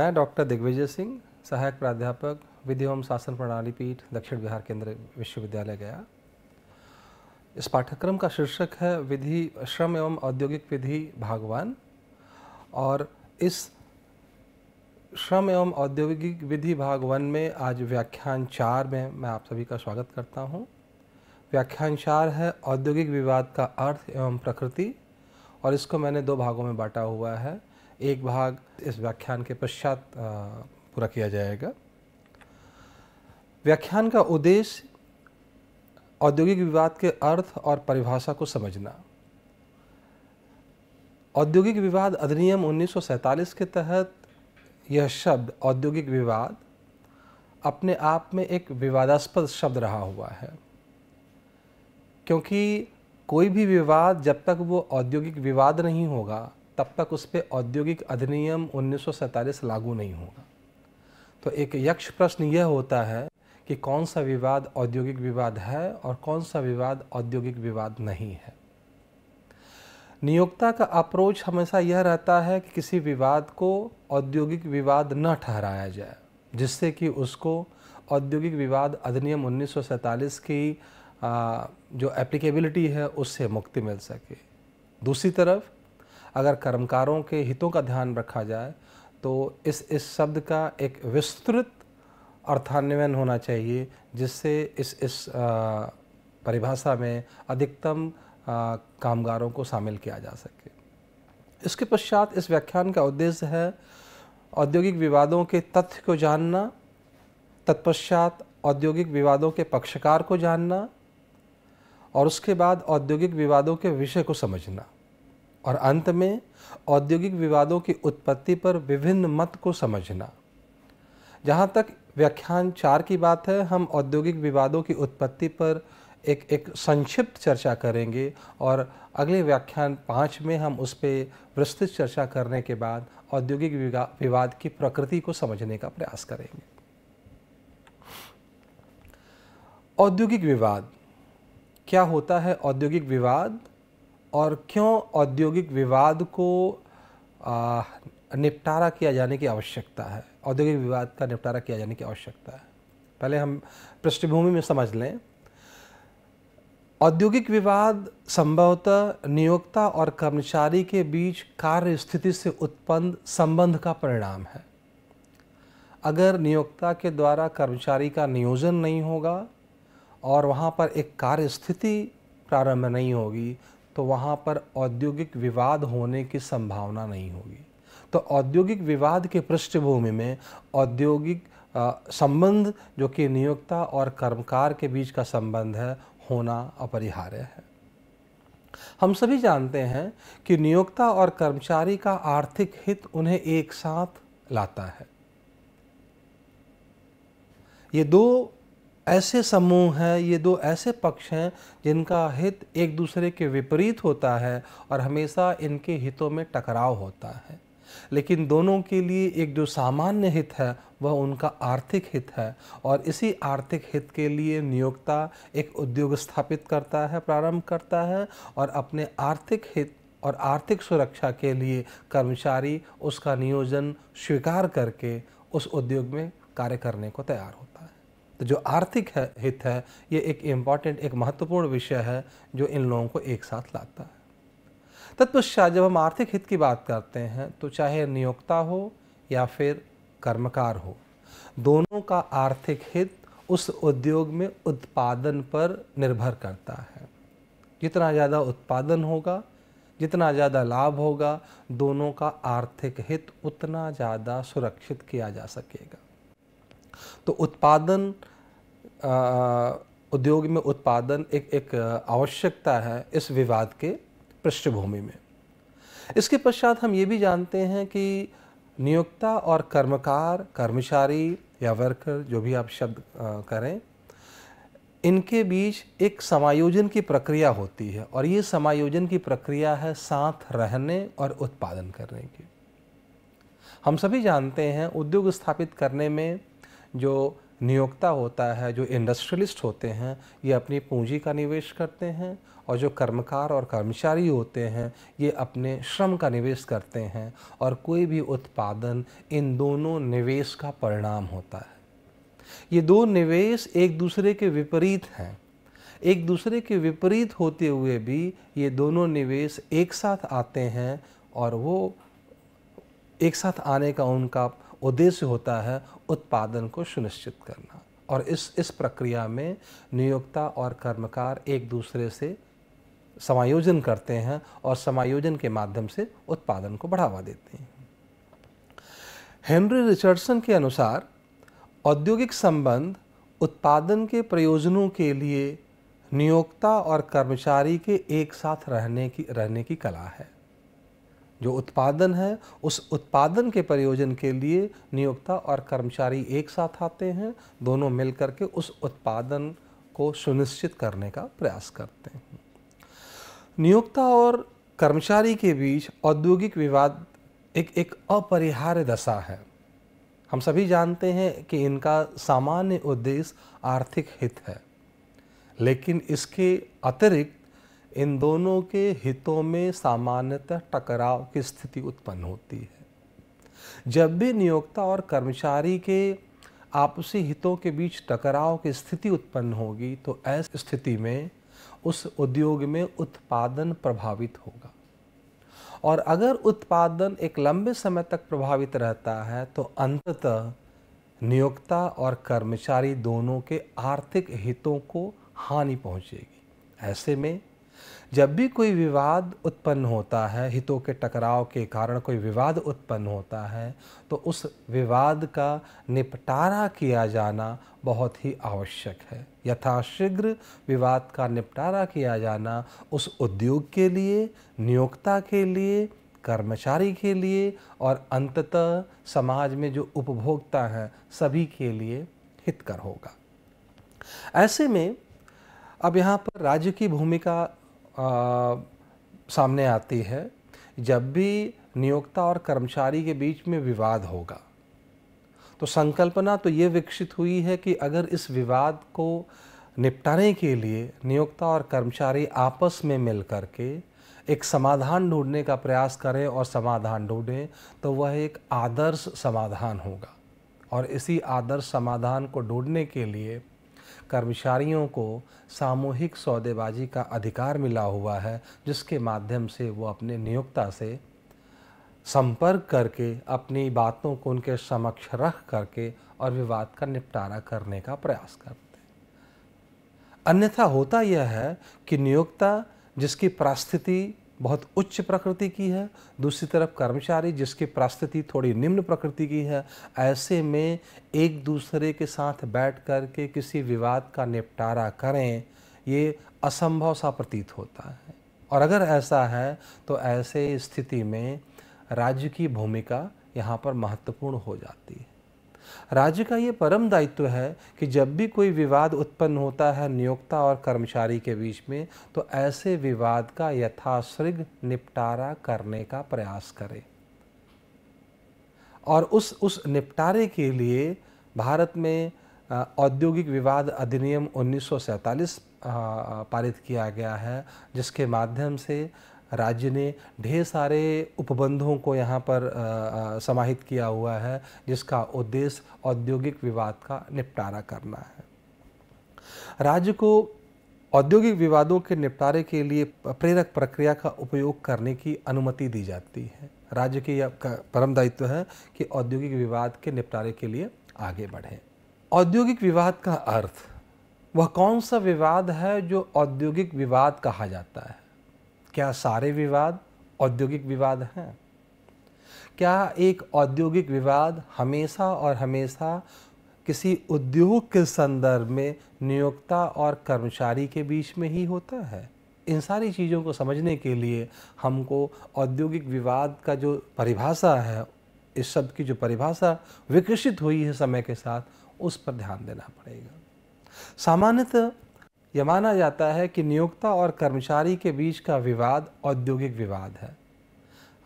मैं डॉक्टर दिग्विजय सिंह सहायक प्राध्यापक विधि एवं शासन प्रणाली पीठ दक्षिण बिहार केंद्रीय विश्वविद्यालय गया इस पाठ्यक्रम का शीर्षक है विधि श्रम एवं औद्योगिक विधि भागवान और इस श्रम एवं औद्योगिक विधि भाग वन में आज व्याख्यान चार में मैं आप सभी का स्वागत करता हूँ व्याख्यान चार है औद्योगिक विवाद का अर्थ एवं प्रकृति और इसको मैंने दो भागों में बांटा हुआ है एक भाग इस व्याख्यान के पश्चात पूरा किया जाएगा व्याख्यान का उद्देश्य औद्योगिक विवाद के अर्थ और परिभाषा को समझना औद्योगिक विवाद अधिनियम 1947 के तहत यह शब्द औद्योगिक विवाद अपने आप में एक विवादास्पद शब्द रहा हुआ है क्योंकि कोई भी विवाद जब तक वो औद्योगिक विवाद नहीं होगा तब तक उस पर औद्योगिक अधिनियम उन्नीस लागू नहीं होगा तो एक यक्ष प्रश्न यह होता है कि कौन सा विवाद औद्योगिक विवाद है और कौन सा विवाद औद्योगिक विवाद नहीं है नियोक्ता का अप्रोच हमेशा यह रहता है कि किसी विवाद को औद्योगिक विवाद न ठहराया जाए जिससे कि उसको औद्योगिक विवाद अधिनियम उन्नीस की जो एप्लीकेबिलिटी है उससे मुक्ति मिल सके दूसरी तरफ अगर कर्मकारों के हितों का ध्यान रखा जाए तो इस इस शब्द का एक विस्तृत अर्थान्वयन होना चाहिए जिससे इस इस परिभाषा में अधिकतम कामगारों को शामिल किया जा सके इसके पश्चात इस व्याख्यान का उद्देश्य है औद्योगिक विवादों के तथ्य को जानना तत्पश्चात औद्योगिक विवादों के पक्षकार को जानना और उसके बाद औद्योगिक विवादों के विषय को समझना और अंत में औद्योगिक विवादों की उत्पत्ति पर विभिन्न मत को समझना जहाँ तक व्याख्यान चार की बात है हम औद्योगिक विवादों की उत्पत्ति पर एक एक संक्षिप्त चर्चा करेंगे और अगले व्याख्यान पाँच में हम उस पर विस्तृत चर्चा करने के बाद औद्योगिक विवाद की प्रकृति को समझने का प्रयास करेंगे औद्योगिक विवाद क्या होता है औद्योगिक विवाद और क्यों औद्योगिक विवाद को निपटारा किया जाने की आवश्यकता है औद्योगिक विवाद का निपटारा किया जाने की आवश्यकता है पहले हम पृष्ठभूमि में समझ लें औद्योगिक विवाद संभवतः नियोक्ता और कर्मचारी के बीच कार्य स्थिति से उत्पन्न संबंध का परिणाम है अगर नियोक्ता के द्वारा कर्मचारी का नियोजन नहीं होगा और वहाँ पर एक कार्य स्थिति प्रारंभ नहीं होगी तो वहाँ पर औद्योगिक विवाद होने की संभावना नहीं होगी तो औद्योगिक विवाद के पृष्ठभूमि में औद्योगिक संबंध जो कि नियोक्ता और कर्मकार के बीच का संबंध है होना अपरिहार्य है हम सभी जानते हैं कि नियोक्ता और कर्मचारी का आर्थिक हित उन्हें एक साथ लाता है ये दो ऐसे समूह हैं ये दो ऐसे पक्ष हैं जिनका हित एक दूसरे के विपरीत होता है और हमेशा इनके हितों में टकराव होता है लेकिन दोनों के लिए एक जो सामान्य हित है वह उनका आर्थिक हित है और इसी आर्थिक हित के लिए नियोक्ता एक उद्योग स्थापित करता है प्रारंभ करता है और अपने आर्थिक हित और आर्थिक सुरक्षा के लिए कर्मचारी उसका नियोजन स्वीकार करके उस उद्योग में कार्य करने को तैयार होता है तो जो आर्थिक है हित है ये एक इम्पॉर्टेंट एक महत्वपूर्ण विषय है जो इन लोगों को एक साथ लाता है तत्पश्चात जब हम आर्थिक हित की बात करते हैं तो चाहे नियोक्ता हो या फिर कर्मकार हो दोनों का आर्थिक हित उस उद्योग में उत्पादन पर निर्भर करता है जितना ज़्यादा उत्पादन होगा जितना ज़्यादा लाभ होगा दोनों का आर्थिक हित उतना ज़्यादा सुरक्षित किया जा सकेगा तो उत्पादन उद्योग में उत्पादन एक एक आवश्यकता है इस विवाद के पृष्ठभूमि में इसके पश्चात हम ये भी जानते हैं कि नियोक्ता और कर्मकार कर्मचारी या वर्कर जो भी आप शब्द करें इनके बीच एक समायोजन की प्रक्रिया होती है और ये समायोजन की प्रक्रिया है साथ रहने और उत्पादन करने की हम सभी जानते हैं उद्योग स्थापित करने में जो नियोक्ता होता है जो इंडस्ट्रियलिस्ट होते हैं ये अपनी पूंजी का निवेश करते हैं और जो कर्मकार और कर्मचारी होते हैं ये अपने श्रम का निवेश करते हैं और कोई भी उत्पादन इन दोनों निवेश का परिणाम होता है ये दो निवेश एक दूसरे के विपरीत हैं एक दूसरे के विपरीत होते हुए भी ये दोनों निवेश एक साथ आते हैं और वो एक साथ आने का उनका उद्देश्य होता है उत्पादन को सुनिश्चित करना और इस इस प्रक्रिया में नियोक्ता और कर्मकार एक दूसरे से समायोजन करते हैं और समायोजन के माध्यम से उत्पादन को बढ़ावा देते हैं हेनरी रिचर्डसन के अनुसार औद्योगिक संबंध उत्पादन के प्रयोजनों के लिए नियोक्ता और कर्मचारी के एक साथ रहने की रहने की कला है जो उत्पादन है उस उत्पादन के प्रयोजन के लिए नियोक्ता और कर्मचारी एक साथ आते हैं दोनों मिल के उस उत्पादन को सुनिश्चित करने का प्रयास करते हैं नियोक्ता और कर्मचारी के बीच औद्योगिक विवाद एक एक अपरिहार्य दशा है हम सभी जानते हैं कि इनका सामान्य उद्देश्य आर्थिक हित है लेकिन इसके अतिरिक्त इन दोनों के हितों में सामान्यतः टकराव की स्थिति उत्पन्न होती है जब भी नियोक्ता और कर्मचारी के आपसी हितों के बीच टकराव की स्थिति उत्पन्न होगी तो ऐसी स्थिति में उस उद्योग में उत्पादन प्रभावित होगा और अगर उत्पादन एक लंबे समय तक प्रभावित रहता है तो अंततः नियोक्ता और कर्मचारी दोनों के आर्थिक हितों को हानि पहुंचेगी ऐसे में जब भी कोई विवाद उत्पन्न होता है हितों के टकराव के कारण कोई विवाद उत्पन्न होता है तो उस विवाद का निपटारा किया जाना बहुत ही आवश्यक है यथाशीघ्र विवाद का निपटारा किया जाना उस उद्योग के लिए नियोक्ता के लिए कर्मचारी के लिए और अंततः समाज में जो उपभोक्ता हैं सभी के लिए हितकर होगा ऐसे में अब यहाँ पर राज्य की भूमिका आ, सामने आती है जब भी नियोक्ता और कर्मचारी के बीच में विवाद होगा तो संकल्पना तो ये विकसित हुई है कि अगर इस विवाद को निपटाने के लिए नियोक्ता और कर्मचारी आपस में मिल के एक समाधान ढूंढने का प्रयास करें और समाधान ढूंढें तो वह एक आदर्श समाधान होगा और इसी आदर्श समाधान को ढूंढने के लिए कर्मचारियों को सामूहिक सौदेबाजी का अधिकार मिला हुआ है जिसके माध्यम से वो अपने नियोक्ता से संपर्क करके अपनी बातों को उनके समक्ष रख करके और विवाद का निपटारा करने का प्रयास करते हैं अन्यथा होता यह है कि नियोक्ता जिसकी परिस्थिति बहुत उच्च प्रकृति की है दूसरी तरफ कर्मचारी जिसकी परिस्थिति थोड़ी निम्न प्रकृति की है ऐसे में एक दूसरे के साथ बैठ कर के किसी विवाद का निपटारा करें ये असंभव सा प्रतीत होता है और अगर ऐसा है तो ऐसे स्थिति में राज्य की भूमिका यहाँ पर महत्वपूर्ण हो जाती है राज्य का ये परम दायित्व है कि जब भी कोई विवाद उत्पन्न होता है नियोक्ता और कर्मचारी के बीच में तो ऐसे विवाद का यथाश्रिग निपटारा करने का प्रयास करे और उस उस निपटारे के लिए भारत में औद्योगिक विवाद अधिनियम उन्नीस पारित किया गया है जिसके माध्यम से राज्य ने ढेर सारे उपबंधों को यहाँ पर आ, आ, समाहित किया हुआ है जिसका उद्देश्य औद्योगिक विवाद का निपटारा करना है राज्य को औद्योगिक विवादों के निपटारे के लिए प्रेरक प्रक्रिया का उपयोग करने की अनुमति दी जाती है राज्य के यह परम दायित्व है कि औद्योगिक विवाद के निपटारे के लिए आगे बढ़े औद्योगिक विवाद का अर्थ वह कौन सा विवाद है जो औद्योगिक विवाद कहा जाता है क्या सारे विवाद औद्योगिक विवाद हैं क्या एक औद्योगिक विवाद हमेशा और हमेशा किसी उद्योग के संदर्भ में नियोक्ता और कर्मचारी के बीच में ही होता है इन सारी चीज़ों को समझने के लिए हमको औद्योगिक विवाद का जो परिभाषा है इस शब्द की जो परिभाषा विकसित हुई है समय के साथ उस पर ध्यान देना पड़ेगा सामान्यतः यह माना जाता है कि नियोक्ता और कर्मचारी के बीच का विवाद औद्योगिक विवाद है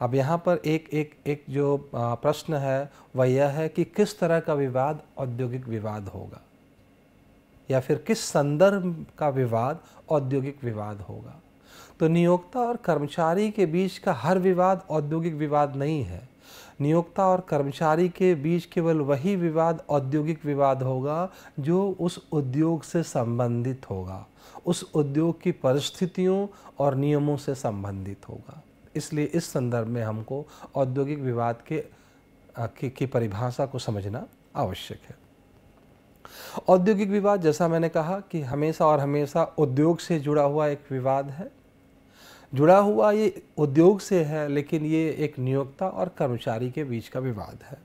अब यहाँ पर एक एक एक जो प्रश्न है वह यह है कि किस तरह का विवाद औद्योगिक विवाद होगा या फिर किस संदर्भ का विवाद औद्योगिक विवाद होगा तो नियोक्ता और कर्मचारी के बीच का हर विवाद औद्योगिक विवाद नहीं है नियोक्ता और कर्मचारी के बीच केवल वही विवाद औद्योगिक विवाद होगा जो उस उद्योग से संबंधित होगा उस उद्योग की परिस्थितियों और नियमों से संबंधित होगा इसलिए इस संदर्भ में हमको औद्योगिक विवाद के की, की परिभाषा को समझना आवश्यक है औद्योगिक विवाद जैसा मैंने कहा कि हमेशा और हमेशा उद्योग से जुड़ा हुआ एक विवाद है जुड़ा हुआ ये उद्योग से है लेकिन ये एक नियोक्ता और कर्मचारी के बीच का विवाद है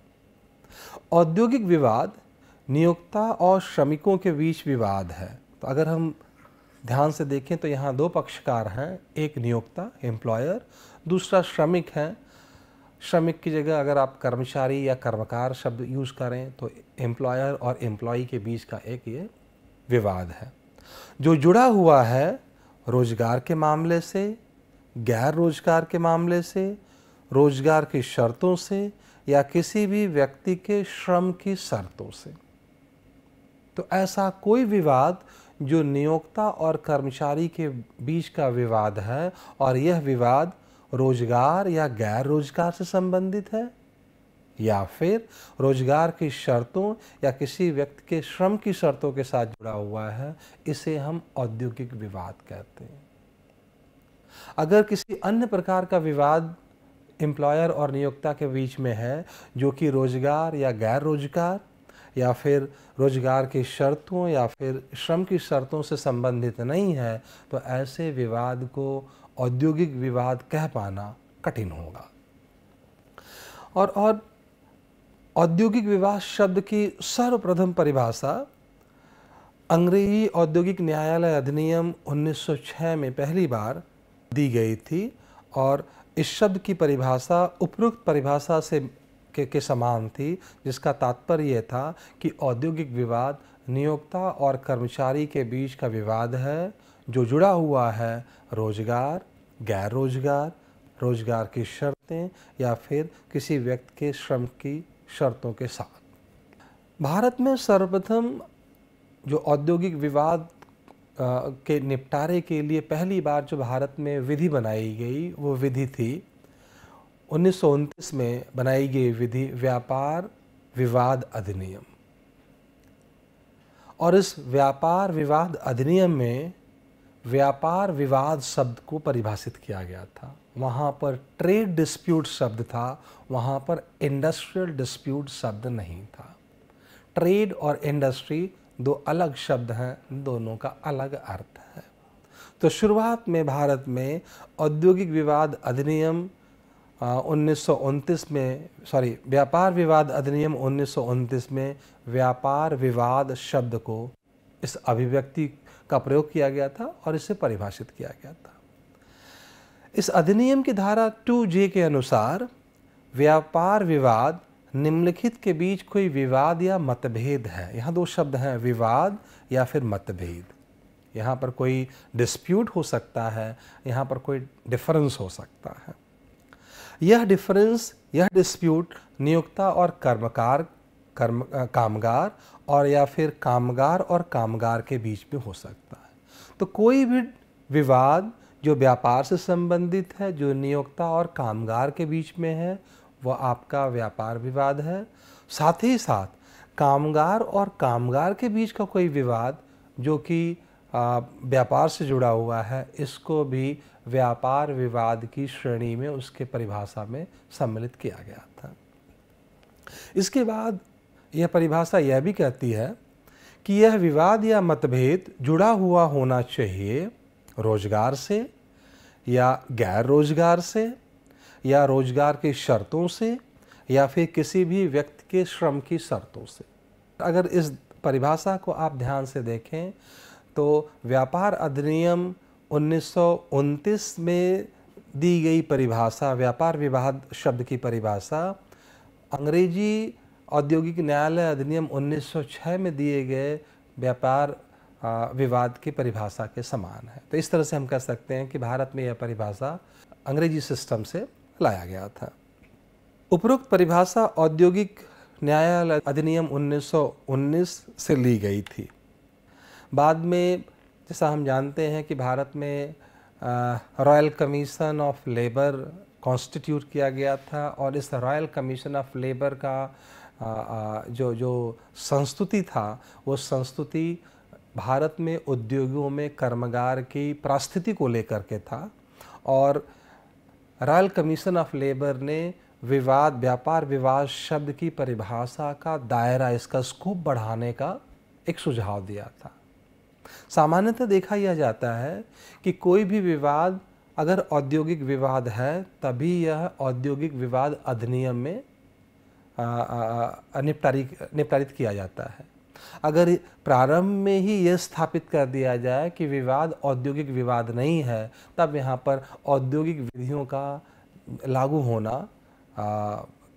औद्योगिक विवाद नियोक्ता और श्रमिकों के बीच विवाद है तो अगर हम ध्यान से देखें तो यहाँ दो पक्षकार हैं एक नियोक्ता एम्प्लॉयर दूसरा श्रमिक है श्रमिक की जगह अगर आप कर्मचारी या कर्मकार शब्द यूज़ करें तो एम्प्लॉयर और एम्प्लॉय के बीच का एक ये विवाद है जो जुड़ा हुआ है रोजगार के मामले से गैर रोजगार के मामले से रोजगार की शर्तों से या किसी भी व्यक्ति के श्रम की शर्तों से तो ऐसा कोई विवाद जो नियोक्ता और कर्मचारी के बीच का विवाद है और यह विवाद रोजगार या गैर रोजगार से संबंधित है या फिर रोजगार की शर्तों या किसी व्यक्ति के श्रम की शर्तों के साथ जुड़ा हुआ है इसे हम औद्योगिक विवाद कहते हैं अगर किसी अन्य प्रकार का विवाद एम्प्लॉयर और नियोक्ता के बीच में है जो कि रोज़गार या गैर रोज़गार या फिर रोज़गार की शर्तों या फिर श्रम की शर्तों से संबंधित नहीं है तो ऐसे विवाद को औद्योगिक विवाद कह पाना कठिन होगा और और औद्योगिक विवाद शब्द की सर्वप्रथम परिभाषा अंग्रेजी औद्योगिक न्यायालय अधिनियम 1906 में पहली बार दी गई थी और इस शब्द की परिभाषा उपरोक्त परिभाषा से के, के समान थी जिसका तात्पर्य यह था कि औद्योगिक विवाद नियोक्ता और कर्मचारी के बीच का विवाद है जो जुड़ा हुआ है रोजगार गैर रोजगार रोजगार की शर्तें या फिर किसी व्यक्ति के श्रम की शर्तों के साथ भारत में सर्वप्रथम जो औद्योगिक विवाद के निपटारे के लिए पहली बार जो भारत में विधि बनाई गई वो विधि थी उन्नीस में बनाई गई विधि व्यापार विवाद अधिनियम और इस व्यापार विवाद अधिनियम में व्यापार विवाद शब्द को परिभाषित किया गया था वहाँ पर ट्रेड डिस्प्यूट शब्द था वहाँ पर इंडस्ट्रियल डिस्प्यूट शब्द नहीं था ट्रेड और इंडस्ट्री दो अलग शब्द हैं दोनों का अलग अर्थ है तो शुरुआत में भारत में औद्योगिक विवाद अधिनियम उन्नीस में सॉरी व्यापार विवाद अधिनियम उन्नीस में व्यापार विवाद शब्द को इस अभिव्यक्ति का प्रयोग किया गया था और इसे परिभाषित किया गया था इस अधिनियम की धारा जे के अनुसार व्यापार विवाद निम्नलिखित के बीच कोई विवाद या मतभेद है यहाँ दो शब्द हैं विवाद या फिर मतभेद यहाँ पर कोई डिस्प्यूट हो सकता है यहाँ पर कोई डिफरेंस हो सकता है यह डिफरेंस यह डिस्प्यूट नियोक्ता और कर्मकार कर्म कामगार और या फिर कामगार और कामगार के बीच में हो सकता है तो कोई भी विवाद जो व्यापार से संबंधित है जो नियोक्ता और कामगार के बीच में है वह आपका व्यापार विवाद है साथ ही साथ कामगार और कामगार के बीच का कोई विवाद जो कि व्यापार से जुड़ा हुआ है इसको भी व्यापार विवाद की श्रेणी में उसके परिभाषा में सम्मिलित किया गया था इसके बाद यह परिभाषा यह भी कहती है कि यह विवाद या मतभेद जुड़ा हुआ होना चाहिए रोजगार से या गैर रोजगार से या रोजगार की शर्तों से या फिर किसी भी व्यक्ति के श्रम की शर्तों से अगर इस परिभाषा को आप ध्यान से देखें तो व्यापार अधिनियम उन्नीस में दी गई परिभाषा व्यापार विवाद शब्द की परिभाषा अंग्रेजी औद्योगिक न्यायालय अधिनियम 1906 में दिए गए व्यापार विवाद की परिभाषा के समान है तो इस तरह से हम कह सकते हैं कि भारत में यह परिभाषा अंग्रेजी सिस्टम से लाया गया था उपरोक्त परिभाषा औद्योगिक न्यायालय अधिनियम 1919 से ली गई थी बाद में जैसा हम जानते हैं कि भारत में royal commission of labour constitute किया गया था और इस रॉयल कमीशन ऑफ लेबर का आ, आ, जो जो संस्तुति था वो संस्तुति भारत में उद्योगों में कर्मगार की प्रास्थिति को लेकर के था और रॉयल कमीशन ऑफ लेबर ने विवाद व्यापार विवाद शब्द की परिभाषा का दायरा इसका स्कोप बढ़ाने का एक सुझाव दिया था सामान्यतः देखा यह जाता है कि कोई भी विवाद अगर औद्योगिक विवाद है तभी यह औद्योगिक विवाद अधिनियम में निपटारी निपटारित किया जाता है अगर प्रारंभ में ही यह स्थापित कर दिया जाए कि विवाद औद्योगिक विवाद नहीं है तब यहाँ पर औद्योगिक विधियों का लागू होना आ,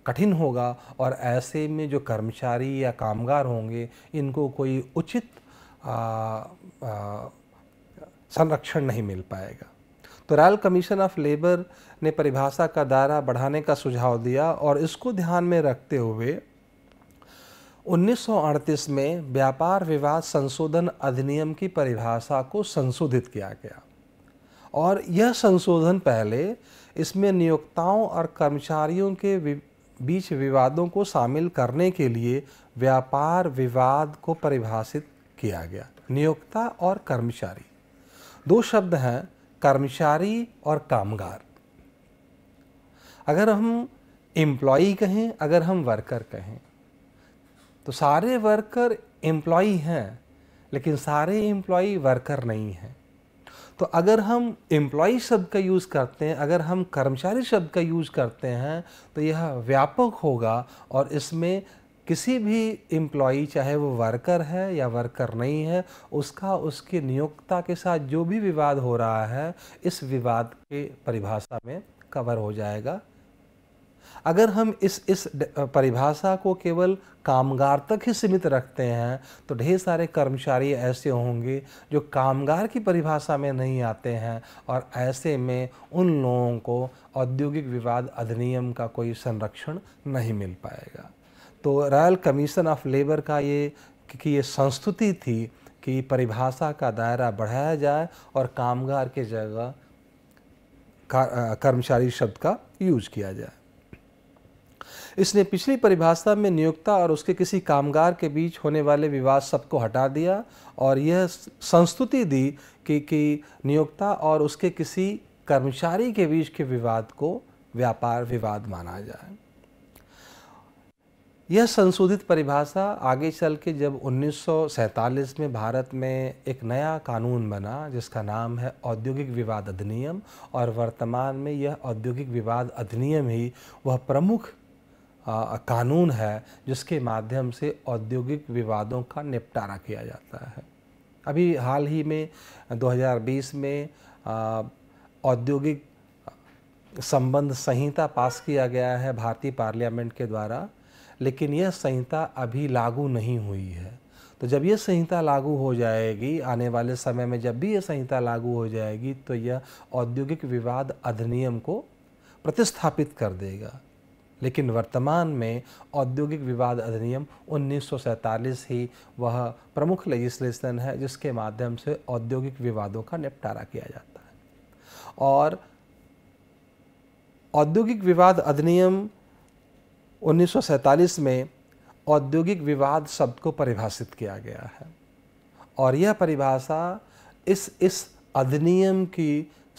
कठिन होगा और ऐसे में जो कर्मचारी या कामगार होंगे इनको कोई उचित संरक्षण नहीं मिल पाएगा तो रॉयल कमीशन ऑफ लेबर ने परिभाषा का दायरा बढ़ाने का सुझाव दिया और इसको ध्यान में रखते हुए 1938 में व्यापार विवाद संशोधन अधिनियम की परिभाषा को संशोधित किया गया और यह संशोधन पहले इसमें नियोक्ताओं और कर्मचारियों के बीच विवादों को शामिल करने के लिए व्यापार विवाद को परिभाषित किया गया नियोक्ता और कर्मचारी दो शब्द हैं कर्मचारी और कामगार अगर हम एम्प्लॉई कहें अगर हम वर्कर कहें तो सारे वर्कर एम्प्लॉई हैं लेकिन सारे एम्प्लॉई वर्कर नहीं हैं तो अगर हम एम्प्लॉय शब्द का यूज़ करते हैं अगर हम कर्मचारी शब्द का यूज़ करते हैं तो यह व्यापक होगा और इसमें किसी भी एम्प्लॉई चाहे वो वर्कर है या वर्कर नहीं है उसका उसके नियोक्ता के साथ जो भी विवाद हो रहा है इस विवाद के परिभाषा में कवर हो जाएगा अगर हम इस इस परिभाषा को केवल कामगार तक ही सीमित रखते हैं तो ढेर सारे कर्मचारी ऐसे होंगे जो कामगार की परिभाषा में नहीं आते हैं और ऐसे में उन लोगों को औद्योगिक विवाद अधिनियम का कोई संरक्षण नहीं मिल पाएगा तो रॉयल कमीशन ऑफ लेबर का ये कि ये संस्तुति थी कि परिभाषा का दायरा बढ़ाया जाए और कामगार के जगह कर्मचारी शब्द का यूज किया जाए इसने पिछली परिभाषा में नियोक्ता और उसके किसी कामगार के बीच होने वाले विवाद सबको हटा दिया और यह संस्तुति दी कि कि नियोक्ता और उसके किसी कर्मचारी के बीच के विवाद को व्यापार विवाद माना जाए यह संशोधित परिभाषा आगे चल के जब 1947 में भारत में एक नया कानून बना जिसका नाम है औद्योगिक विवाद अधिनियम और वर्तमान में यह औद्योगिक विवाद अधिनियम ही वह प्रमुख आ, कानून है जिसके माध्यम से औद्योगिक विवादों का निपटारा किया जाता है अभी हाल ही में 2020 में औद्योगिक संबंध संहिता पास किया गया है भारतीय पार्लियामेंट के द्वारा लेकिन यह संहिता अभी लागू नहीं हुई है तो जब यह संहिता लागू हो जाएगी आने वाले समय में जब भी यह संहिता लागू हो जाएगी तो यह औद्योगिक विवाद अधिनियम को प्रतिस्थापित कर देगा लेकिन वर्तमान में औद्योगिक विवाद अधिनियम उन्नीस ही वह प्रमुख लेजिस्लेशन है जिसके माध्यम से औद्योगिक विवादों का निपटारा किया जाता है और औद्योगिक विवाद अधिनियम उन्नीस में औद्योगिक विवाद शब्द को परिभाषित किया गया है और यह परिभाषा इस इस अधिनियम की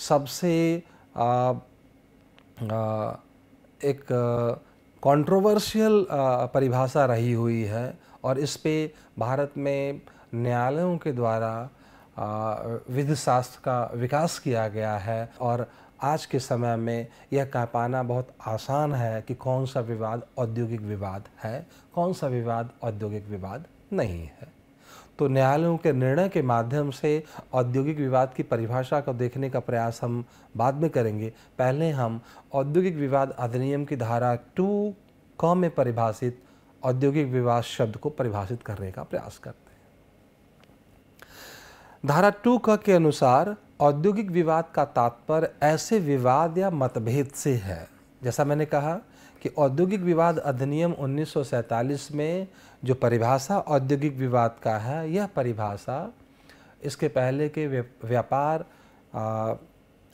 सबसे आ, आ, एक कंट्रोवर्शियल परिभाषा रही हुई है और इस पे भारत में न्यायालयों के द्वारा विधि शास्त्र का विकास किया गया है और आज के समय में यह कह पाना बहुत आसान है कि कौन सा विवाद औद्योगिक विवाद है कौन सा विवाद औद्योगिक विवाद नहीं है तो न्यायालयों के निर्णय के माध्यम से औद्योगिक विवाद की परिभाषा को देखने का प्रयास हम बाद में करेंगे पहले हम औद्योगिक विवाद अधिनियम की धारा टू क में परिभाषित औद्योगिक विवाद शब्द को परिभाषित करने का प्रयास करते हैं धारा टू क के अनुसार औद्योगिक विवाद का तात्पर्य ऐसे विवाद या मतभेद से है जैसा मैंने कहा कि औद्योगिक विवाद अधिनियम 1947 में जो परिभाषा औद्योगिक विवाद का है यह परिभाषा इसके पहले के व्यापार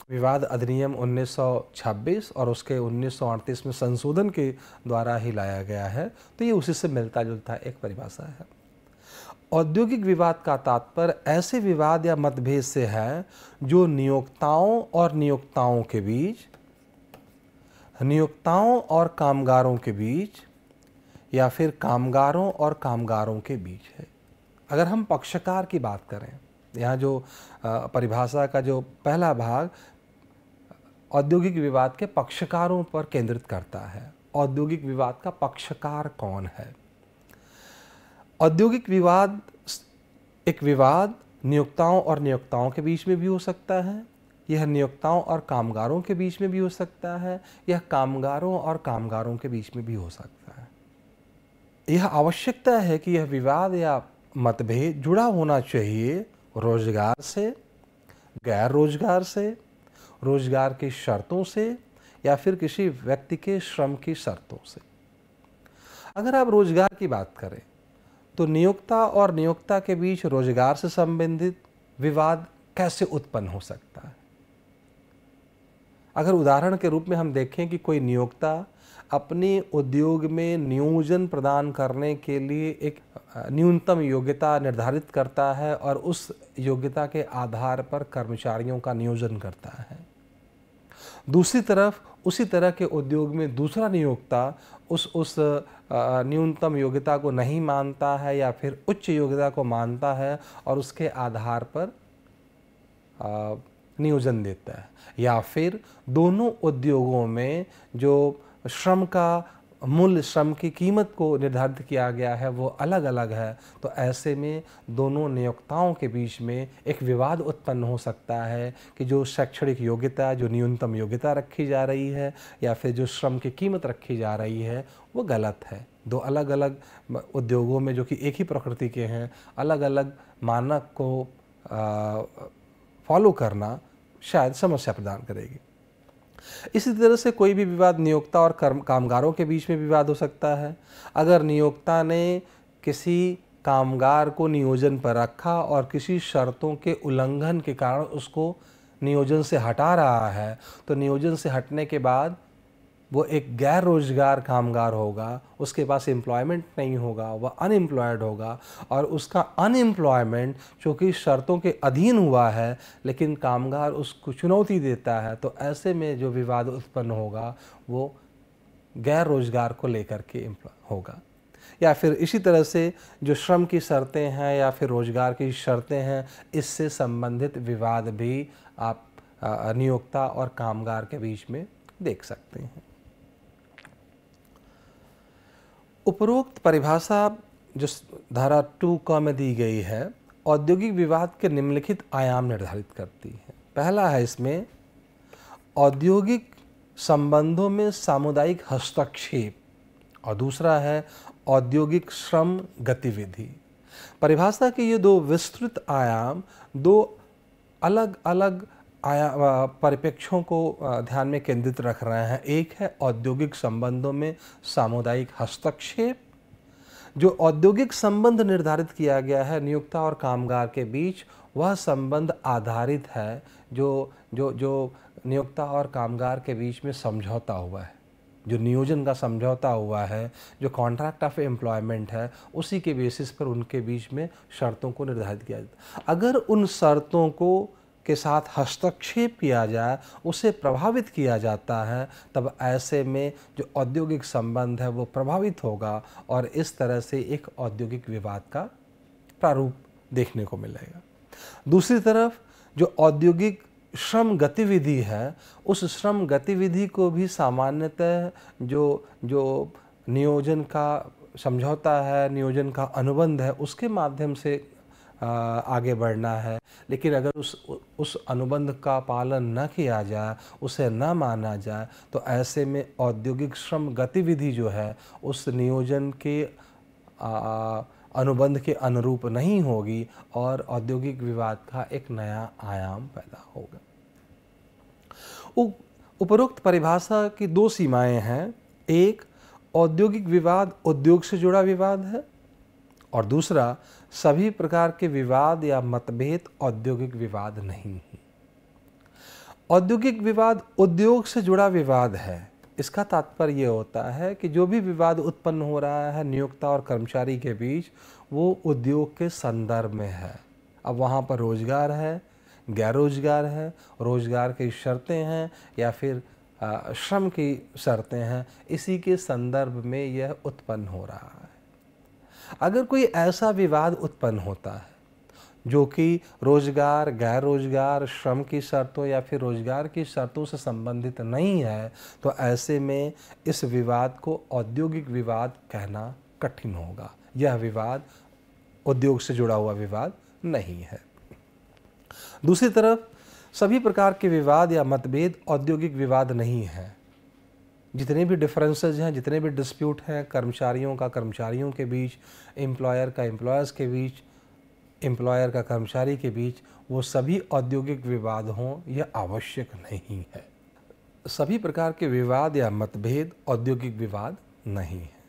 विवाद अधिनियम 1926 और उसके 1938 में संशोधन के द्वारा ही लाया गया है तो ये उसी से मिलता जुलता एक परिभाषा है औद्योगिक विवाद का तात्पर्य ऐसे विवाद या मतभेद से है जो नियोक्ताओं और नियोक्ताओं के बीच नियोक्ताओं और कामगारों के बीच या फिर कामगारों और कामगारों के बीच है अगर हम पक्षकार की बात करें यहाँ जो परिभाषा का जो पहला भाग औद्योगिक विवाद के पक्षकारों पर केंद्रित करता है औद्योगिक विवाद का पक्षकार कौन है औद्योगिक विवाद एक विवाद नियोक्ताओं और नियोक्ताओं के बीच में भी हो सकता है यह नियोक्ताओं और कामगारों के बीच में भी हो सकता है यह कामगारों और कामगारों के बीच में भी हो सकता है यह आवश्यकता है कि यह विवाद या मतभेद जुड़ा होना चाहिए रोजगार से गैर रोजगार से रोजगार की शर्तों से या फिर किसी व्यक्ति के श्रम की शर्तों से अगर आप रोजगार की बात करें तो नियोक्ता और नियोक्ता के बीच रोजगार से संबंधित विवाद कैसे उत्पन्न हो सकता है अगर उदाहरण के रूप में हम देखें कि कोई नियोक्ता अपने उद्योग में नियोजन प्रदान करने के लिए एक न्यूनतम योग्यता निर्धारित करता है और उस योग्यता के आधार पर कर्मचारियों का नियोजन करता है दूसरी तरफ उसी तरह के उद्योग में दूसरा नियोक्ता उस उस न्यूनतम योग्यता को नहीं मानता है या फिर उच्च योग्यता को मानता है और उसके आधार पर नियोजन देता है या फिर दोनों उद्योगों में जो श्रम का मूल्य श्रम की कीमत को निर्धारित किया गया है वो अलग अलग है तो ऐसे में दोनों नियोक्ताओं के बीच में एक विवाद उत्पन्न हो सकता है कि जो शैक्षणिक योग्यता जो न्यूनतम योग्यता रखी जा रही है या फिर जो श्रम की कीमत रखी जा रही है वो गलत है दो अलग अलग उद्योगों में जो कि एक ही प्रकृति के हैं अलग अलग मानक को फॉलो करना शायद समस्या प्रदान करेगी इसी तरह से कोई भी विवाद नियोक्ता और कर्म कामगारों के बीच में विवाद हो सकता है अगर नियोक्ता ने किसी कामगार को नियोजन पर रखा और किसी शर्तों के उल्लंघन के कारण उसको नियोजन से हटा रहा है तो नियोजन से हटने के बाद वो एक गैर रोजगार कामगार होगा उसके पास एम्प्लॉयमेंट नहीं होगा वह अनएम्प्लॉयड होगा और उसका अनएम्प्लॉयमेंट चूँकि शर्तों के अधीन हुआ है लेकिन कामगार उसको चुनौती देता है तो ऐसे में जो विवाद उत्पन्न होगा वो गैर रोजगार को लेकर के होगा या फिर इसी तरह से जो श्रम की शर्तें हैं या फिर रोजगार की शर्तें हैं इससे संबंधित विवाद भी आप नियोक्ता और कामगार के बीच में देख सकते हैं उपरोक्त परिभाषा जो धारा टू क में दी गई है औद्योगिक विवाद के निम्नलिखित आयाम निर्धारित करती है पहला है इसमें औद्योगिक संबंधों में सामुदायिक हस्तक्षेप और दूसरा है औद्योगिक श्रम गतिविधि परिभाषा के ये दो विस्तृत आयाम दो अलग अलग आया परिप्रेक्ष्यों को ध्यान में केंद्रित रख रहे हैं एक है औद्योगिक संबंधों में सामुदायिक हस्तक्षेप जो औद्योगिक संबंध निर्धारित किया गया है नियोक्ता और कामगार के बीच वह संबंध आधारित है जो जो जो नियोक्ता और कामगार के बीच में समझौता हुआ है जो नियोजन का समझौता हुआ है जो कॉन्ट्रैक्ट ऑफ एम्प्लॉयमेंट है उसी के बेसिस पर उनके बीच में शर्तों को निर्धारित किया जाता अगर उन शर्तों को के साथ हस्तक्षेप किया जाए उसे प्रभावित किया जाता है तब ऐसे में जो औद्योगिक संबंध है वो प्रभावित होगा और इस तरह से एक औद्योगिक विवाद का प्रारूप देखने को मिलेगा दूसरी तरफ जो औद्योगिक श्रम गतिविधि है उस श्रम गतिविधि को भी सामान्यतः जो जो नियोजन का समझौता है नियोजन का अनुबंध है उसके माध्यम से आगे बढ़ना है लेकिन अगर उस उस अनुबंध का पालन न किया जाए उसे न माना जाए तो ऐसे में औद्योगिक श्रम गतिविधि जो है उस नियोजन के आ, अनुबंध के अनुरूप नहीं होगी और औद्योगिक विवाद का एक नया आयाम पैदा होगा उपरोक्त परिभाषा की दो सीमाएं हैं एक औद्योगिक विवाद उद्योग से जुड़ा विवाद है और दूसरा सभी प्रकार के विवाद या मतभेद औद्योगिक विवाद नहीं है औद्योगिक विवाद उद्योग से जुड़ा विवाद है इसका तात्पर्य यह होता है कि जो भी विवाद उत्पन्न हो रहा है नियोक्ता और कर्मचारी के बीच वो उद्योग के संदर्भ में है अब वहाँ पर रोजगार है गैर रोजगार है रोजगार की शर्तें हैं या फिर श्रम की शर्तें हैं इसी के संदर्भ में यह उत्पन्न हो रहा है अगर कोई ऐसा विवाद उत्पन्न होता है जो कि रोजगार गैर रोजगार श्रम की शर्तों या फिर रोजगार की शर्तों से संबंधित नहीं है तो ऐसे में इस विवाद को औद्योगिक विवाद कहना कठिन होगा यह विवाद उद्योग से जुड़ा हुआ विवाद नहीं है दूसरी तरफ सभी प्रकार के विवाद या मतभेद औद्योगिक विवाद नहीं है जितने भी डिफरेंसेस हैं जितने भी डिस्प्यूट हैं कर्मचारियों का कर्मचारियों के बीच एम्प्लॉयर का एम्प्लॉयर्स के बीच एम्प्लॉयर का कर्मचारी के बीच वो सभी औद्योगिक विवाद हों यह आवश्यक नहीं है सभी प्रकार के विवाद या मतभेद औद्योगिक विवाद नहीं है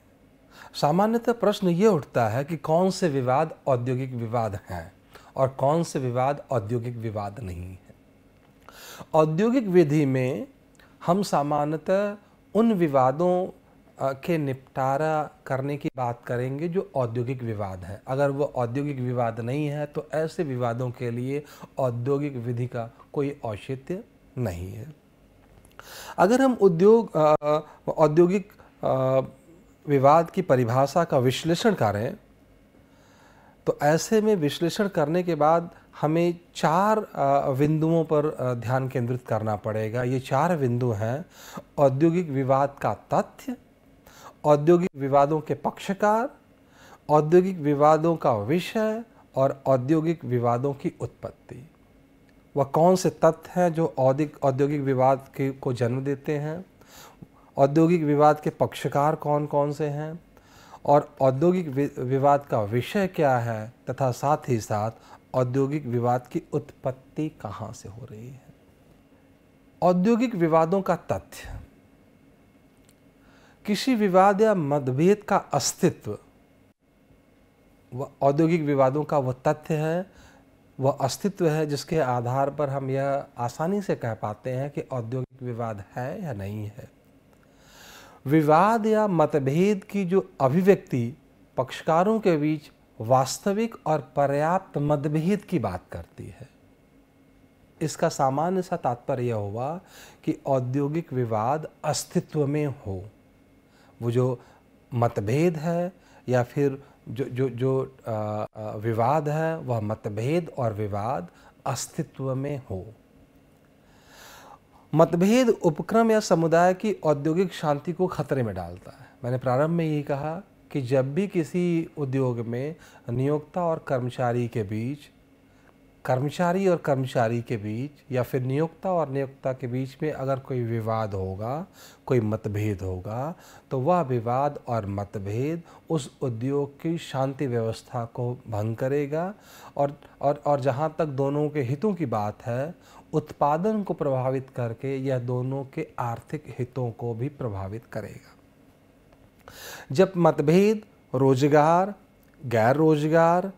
सामान्यतः प्रश्न ये उठता है कि कौन से विवाद औद्योगिक विवाद हैं और कौन से विवाद औद्योगिक विवाद नहीं है औद्योगिक विधि में हम सामान्यतः उन विवादों के निपटारा करने की बात करेंगे जो औद्योगिक विवाद है अगर वो औद्योगिक विवाद नहीं है तो ऐसे विवादों के लिए औद्योगिक विधि का कोई औचित्य नहीं है अगर हम उद्योग औद्योगिक विवाद की परिभाषा का विश्लेषण करें तो ऐसे में विश्लेषण करने के बाद हमें चार बिंदुओं पर ध्यान केंद्रित करना पड़ेगा ये चार बिंदु हैं औद्योगिक विवाद का तथ्य औद्योगिक विवादों के पक्षकार औद्योगिक विवादों का विषय और औद्योगिक विवादों की उत्पत्ति वह कौन से तथ्य हैं जो औद्योगिक औद्योगिक विवाद के को जन्म देते हैं औद्योगिक विवाद के पक्षकार कौन कौन से हैं और औद्योगिक विवाद का विषय क्या है तथा साथ ही साथ औद्योगिक विवाद की उत्पत्ति कहां से हो रही है औद्योगिक विवादों का तथ्य किसी विवाद या मतभेद का अस्तित्व वह औद्योगिक विवादों का वह तथ्य है वह अस्तित्व है जिसके आधार पर हम यह आसानी से कह पाते हैं कि औद्योगिक विवाद है या नहीं है विवाद या मतभेद की जो अभिव्यक्ति पक्षकारों के बीच वास्तविक और पर्याप्त मतभेद की बात करती है इसका सामान्य सा तात्पर्य हुआ कि औद्योगिक विवाद अस्तित्व में हो वो जो मतभेद है या फिर जो जो जो विवाद है वह मतभेद और विवाद अस्तित्व में हो मतभेद उपक्रम या समुदाय की औद्योगिक शांति को खतरे में डालता है मैंने प्रारंभ में यही कहा कि जब भी किसी उद्योग में नियोक्ता और कर्मचारी के बीच कर्मचारी और कर्मचारी के बीच या फिर नियोक्ता और नियोक्ता के बीच में अगर कोई विवाद होगा कोई मतभेद होगा तो वह विवाद और मतभेद उस उद्योग की शांति व्यवस्था को भंग करेगा और और और जहाँ तक दोनों के हितों की बात है उत्पादन को प्रभावित करके यह दोनों के आर्थिक हितों को भी प्रभावित करेगा जब मतभेद रोजगार गैर रोजगार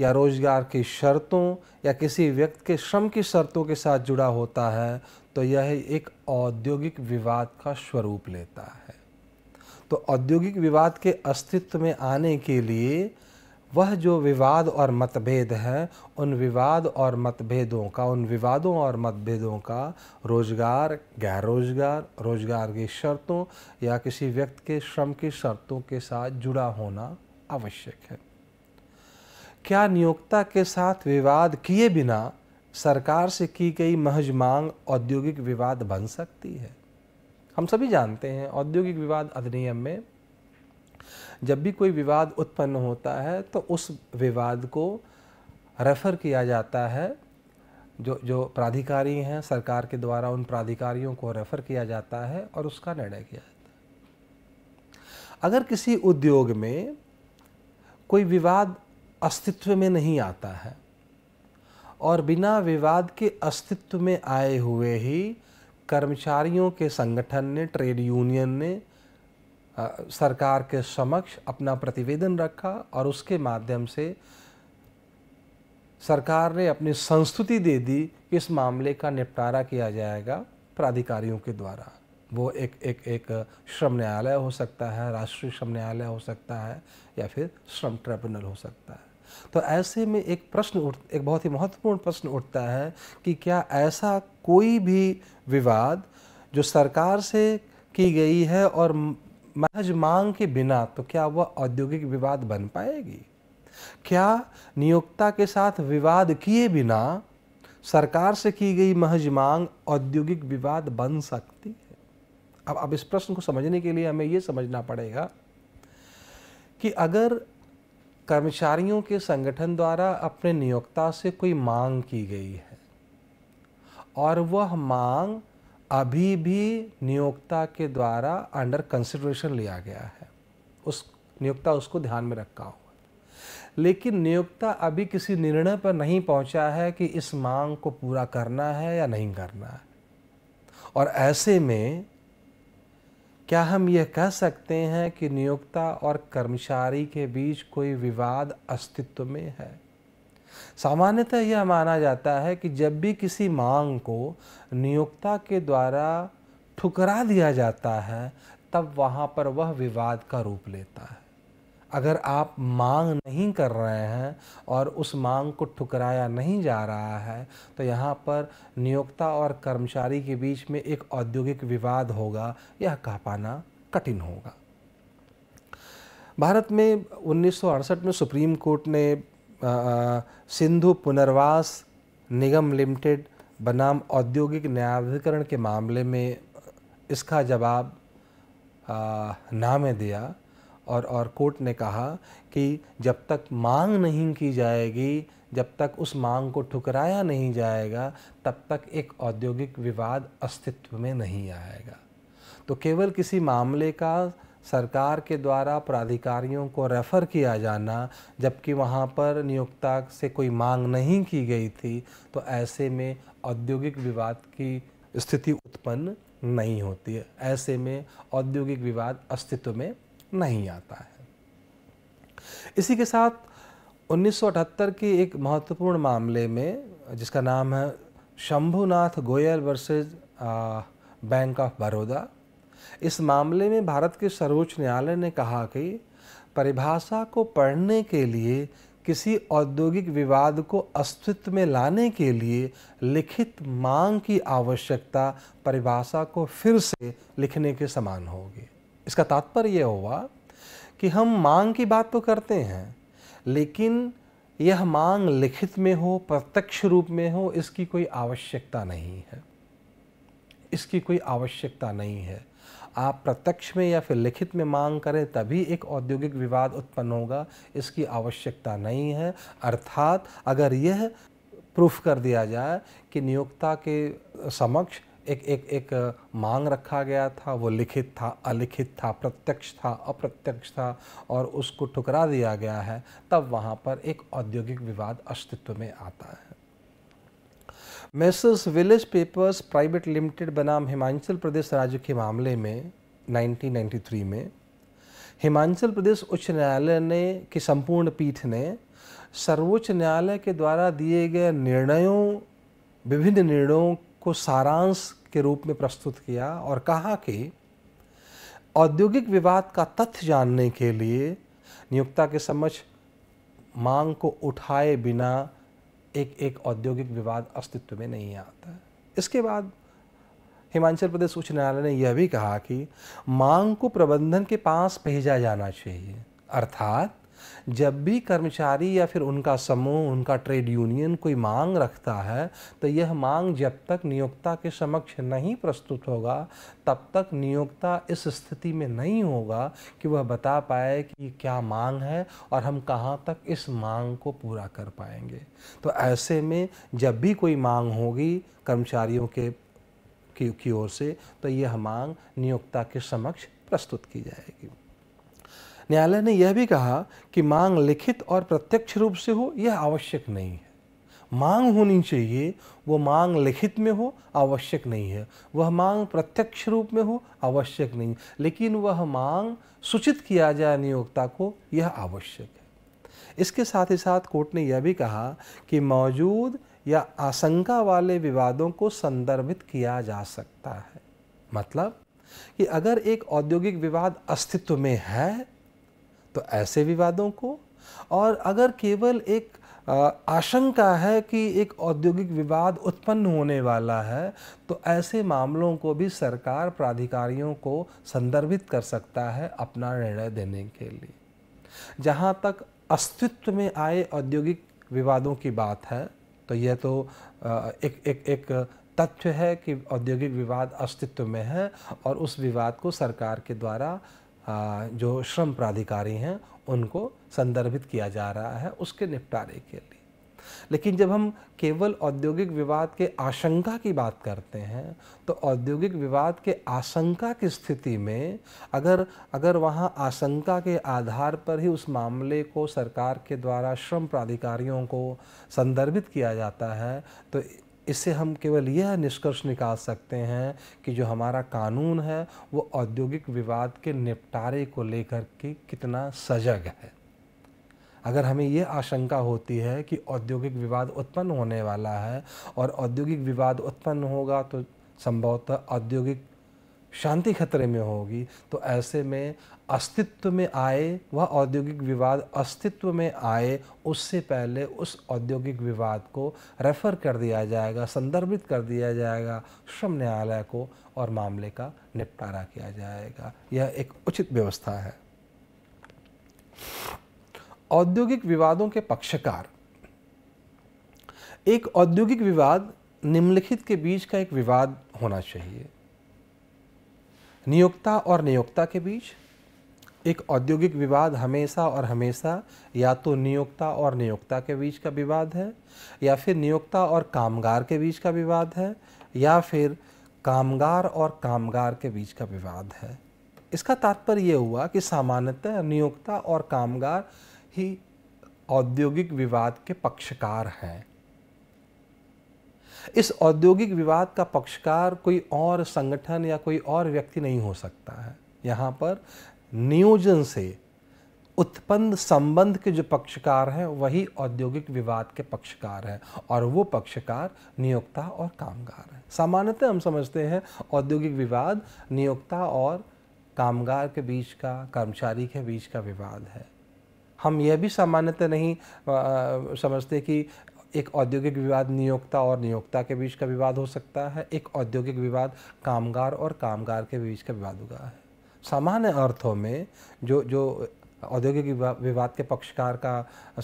या रोजगार की शर्तों या किसी व्यक्ति के श्रम की शर्तों के साथ जुड़ा होता है तो यह एक औद्योगिक विवाद का स्वरूप लेता है तो औद्योगिक विवाद के अस्तित्व में आने के लिए वह जो विवाद और मतभेद हैं उन विवाद और मतभेदों का उन विवादों और मतभेदों का रोज़गार गैर रोज़गार रोज़गार की शर्तों या किसी व्यक्ति के श्रम की शर्तों के साथ जुड़ा होना आवश्यक है क्या नियोक्ता के साथ विवाद किए बिना सरकार से की गई महज मांग औद्योगिक विवाद बन सकती है हम सभी जानते हैं औद्योगिक विवाद अधिनियम में जब भी कोई विवाद उत्पन्न होता है तो उस विवाद को रेफ़र किया जाता है जो जो प्राधिकारी हैं सरकार के द्वारा उन प्राधिकारियों को रेफ़र किया जाता है और उसका निर्णय किया जाता है अगर किसी उद्योग में कोई विवाद अस्तित्व में नहीं आता है और बिना विवाद के अस्तित्व में आए हुए ही कर्मचारियों के संगठन ने ट्रेड यूनियन ने सरकार के समक्ष अपना प्रतिवेदन रखा और उसके माध्यम से सरकार ने अपनी संस्तुति दे दी कि इस मामले का निपटारा किया जाएगा प्राधिकारियों के द्वारा वो एक एक एक श्रम न्यायालय हो सकता है राष्ट्रीय श्रम न्यायालय हो सकता है या फिर श्रम ट्रिब्यूनल हो सकता है तो ऐसे में एक प्रश्न उठ एक बहुत ही महत्वपूर्ण प्रश्न उठता है कि क्या ऐसा कोई भी विवाद जो सरकार से की गई है और महज मांग के बिना तो क्या वह औद्योगिक विवाद बन पाएगी क्या नियोक्ता के साथ विवाद किए बिना सरकार से की गई महज मांग औद्योगिक विवाद बन सकती है अब अब इस प्रश्न को समझने के लिए हमें यह समझना पड़ेगा कि अगर कर्मचारियों के संगठन द्वारा अपने नियोक्ता से कोई मांग की गई है और वह मांग अभी भी नियोक्ता के द्वारा अंडर कंसिड्रेशन लिया गया है उस नियोक्ता उसको ध्यान में रखा हुआ लेकिन नियोक्ता अभी किसी निर्णय पर नहीं पहुंचा है कि इस मांग को पूरा करना है या नहीं करना है और ऐसे में क्या हम यह कह सकते हैं कि नियोक्ता और कर्मचारी के बीच कोई विवाद अस्तित्व में है सामान्यतः यह माना जाता है कि जब भी किसी मांग को नियोक्ता के द्वारा ठुकरा दिया जाता है तब वहाँ पर वह विवाद का रूप लेता है अगर आप मांग नहीं कर रहे हैं और उस मांग को ठुकराया नहीं जा रहा है तो यहाँ पर नियोक्ता और कर्मचारी के बीच में एक औद्योगिक विवाद होगा यह कह पाना कठिन होगा भारत में उन्नीस में सुप्रीम कोर्ट ने सिंधु पुनर्वास निगम लिमिटेड बनाम औद्योगिक न्यायाधिकरण के मामले में इसका जवाब ना में दिया और और कोर्ट ने कहा कि जब तक मांग नहीं की जाएगी जब तक उस मांग को ठुकराया नहीं जाएगा तब तक एक औद्योगिक विवाद अस्तित्व में नहीं आएगा तो केवल किसी मामले का सरकार के द्वारा प्राधिकारियों को रेफ़र किया जाना जबकि वहाँ पर नियोक्ता से कोई मांग नहीं की गई थी तो ऐसे में औद्योगिक विवाद की स्थिति उत्पन्न नहीं होती है ऐसे में औद्योगिक विवाद अस्तित्व में नहीं आता है इसी के साथ 1978 के एक महत्वपूर्ण मामले में जिसका नाम है Shambhunath Goyal versus bank of Baroda इस मामले में भारत के सर्वोच्च न्यायालय ने कहा कि परिभाषा को पढ़ने के लिए किसी औद्योगिक विवाद को अस्तित्व में लाने के लिए लिखित मांग की आवश्यकता परिभाषा को फिर से लिखने के समान होगी इसका तात्पर्य यह हुआ कि हम मांग की बात तो करते हैं लेकिन यह मांग लिखित में हो प्रत्यक्ष रूप में हो इसकी कोई आवश्यकता नहीं है इसकी कोई आवश्यकता नहीं है आप प्रत्यक्ष में या फिर लिखित में मांग करें तभी एक औद्योगिक विवाद उत्पन्न होगा इसकी आवश्यकता नहीं है अर्थात अगर यह प्रूफ कर दिया जाए कि नियोक्ता के समक्ष एक एक एक मांग रखा गया था वो लिखित था अलिखित था प्रत्यक्ष था अप्रत्यक्ष था और उसको ठुकरा दिया गया है तब वहाँ पर एक औद्योगिक विवाद अस्तित्व में आता है messrs village papers private limited बनाम हिमाचल प्रदेश राज्य के मामले में 1993 में हिमाचल प्रदेश उच्च न्यायालय ने की संपूर्ण पीठ ने सर्वोच्च न्यायालय के द्वारा दिए गए निर्णयों विभिन्न निर्णयों को सारांश के रूप में प्रस्तुत किया और कहा कि औद्योगिक विवाद का तथ्य जानने के लिए नियोक्ता के समक्ष मांग को उठाए बिना एक एक औद्योगिक विवाद अस्तित्व में नहीं आता इसके बाद हिमाचल प्रदेश उच्च न्यायालय ने यह भी कहा कि मांग को प्रबंधन के पास भेजा जाना चाहिए अर्थात जब भी कर्मचारी या फिर उनका समूह उनका ट्रेड यूनियन कोई मांग रखता है तो यह मांग जब तक नियोक्ता के समक्ष नहीं प्रस्तुत होगा तब तक नियोक्ता इस स्थिति में नहीं होगा कि वह बता पाए कि क्या मांग है और हम कहाँ तक इस मांग को पूरा कर पाएंगे तो ऐसे में जब भी कोई मांग होगी कर्मचारियों के की ओर से तो यह मांग नियोक्ता के समक्ष प्रस्तुत की जाएगी न्यायालय ने यह भी कहा कि मांग लिखित और प्रत्यक्ष रूप से हो यह आवश्यक नहीं है मांग होनी चाहिए वो मांग लिखित में हो आवश्यक नहीं है वह मांग प्रत्यक्ष रूप में हो आवश्यक नहीं लेकिन वह मांग सूचित किया जाए नियोक्ता को यह आवश्यक है इसके साथ ही साथ कोर्ट ने यह भी कहा कि मौजूद या आशंका वाले विवादों को संदर्भित किया जा सकता है मतलब कि अगर एक औद्योगिक विवाद अस्तित्व में है तो ऐसे विवादों को और अगर केवल एक आशंका है कि एक औद्योगिक विवाद उत्पन्न होने वाला है तो ऐसे मामलों को भी सरकार प्राधिकारियों को संदर्भित कर सकता है अपना निर्णय देने के लिए जहाँ तक अस्तित्व में आए औद्योगिक विवादों की बात है तो यह तो एक एक एक तथ्य है कि औद्योगिक विवाद अस्तित्व में है और उस विवाद को सरकार के द्वारा जो श्रम प्राधिकारी हैं उनको संदर्भित किया जा रहा है उसके निपटारे के लिए लेकिन जब हम केवल औद्योगिक विवाद के आशंका की बात करते हैं तो औद्योगिक विवाद के आशंका की स्थिति में अगर अगर वहाँ आशंका के आधार पर ही उस मामले को सरकार के द्वारा श्रम प्राधिकारियों को संदर्भित किया जाता है तो इससे हम केवल यह निष्कर्ष निकाल सकते हैं कि जो हमारा कानून है वो औद्योगिक विवाद के निपटारे को लेकर के कितना सजग है अगर हमें यह आशंका होती है कि औद्योगिक विवाद उत्पन्न होने वाला है और औद्योगिक विवाद उत्पन्न होगा तो संभवतः औद्योगिक शांति खतरे में होगी तो ऐसे में अस्तित्व में आए वह औद्योगिक विवाद अस्तित्व में आए उससे पहले उस औद्योगिक विवाद को रेफ़र कर दिया जाएगा संदर्भित कर दिया जाएगा श्रम न्यायालय को और मामले का निपटारा किया जाएगा यह एक उचित व्यवस्था है औद्योगिक विवादों के पक्षकार एक औद्योगिक विवाद निम्नलिखित के बीच का एक विवाद होना चाहिए नियोक्ता और नियोक्ता के बीच एक औद्योगिक विवाद हमेशा और हमेशा या तो नियोक्ता और नियोक्ता के बीच का विवाद है या फिर नियोक्ता और कामगार के बीच का विवाद है या फिर कामगार और कामगार के बीच का विवाद है इसका तात्पर्य यह हुआ कि सामान्यतः नियोक्ता और कामगार ही औद्योगिक विवाद के पक्षकार हैं इस औद्योगिक विवाद का पक्षकार कोई और संगठन या कोई और व्यक्ति नहीं हो सकता है यहाँ पर नियोजन से उत्पन्न संबंध के जो पक्षकार हैं वही औद्योगिक विवाद के पक्षकार हैं और वो पक्षकार नियोक्ता और कामगार हैं सामान्यतः हम समझते हैं औद्योगिक विवाद नियोक्ता और कामगार के बीच का कर्मचारी के बीच का विवाद है हम यह भी सामान्यतः नहीं आ, समझते कि एक औद्योगिक विवाद नियोक्ता और नियोक्ता के बीच का विवाद हो सकता है एक औद्योगिक विवाद कामगार और कामगार के बीच का विवाद हुआ है सामान्य अर्थों में जो जो औद्योगिक विवाद के पक्षकार का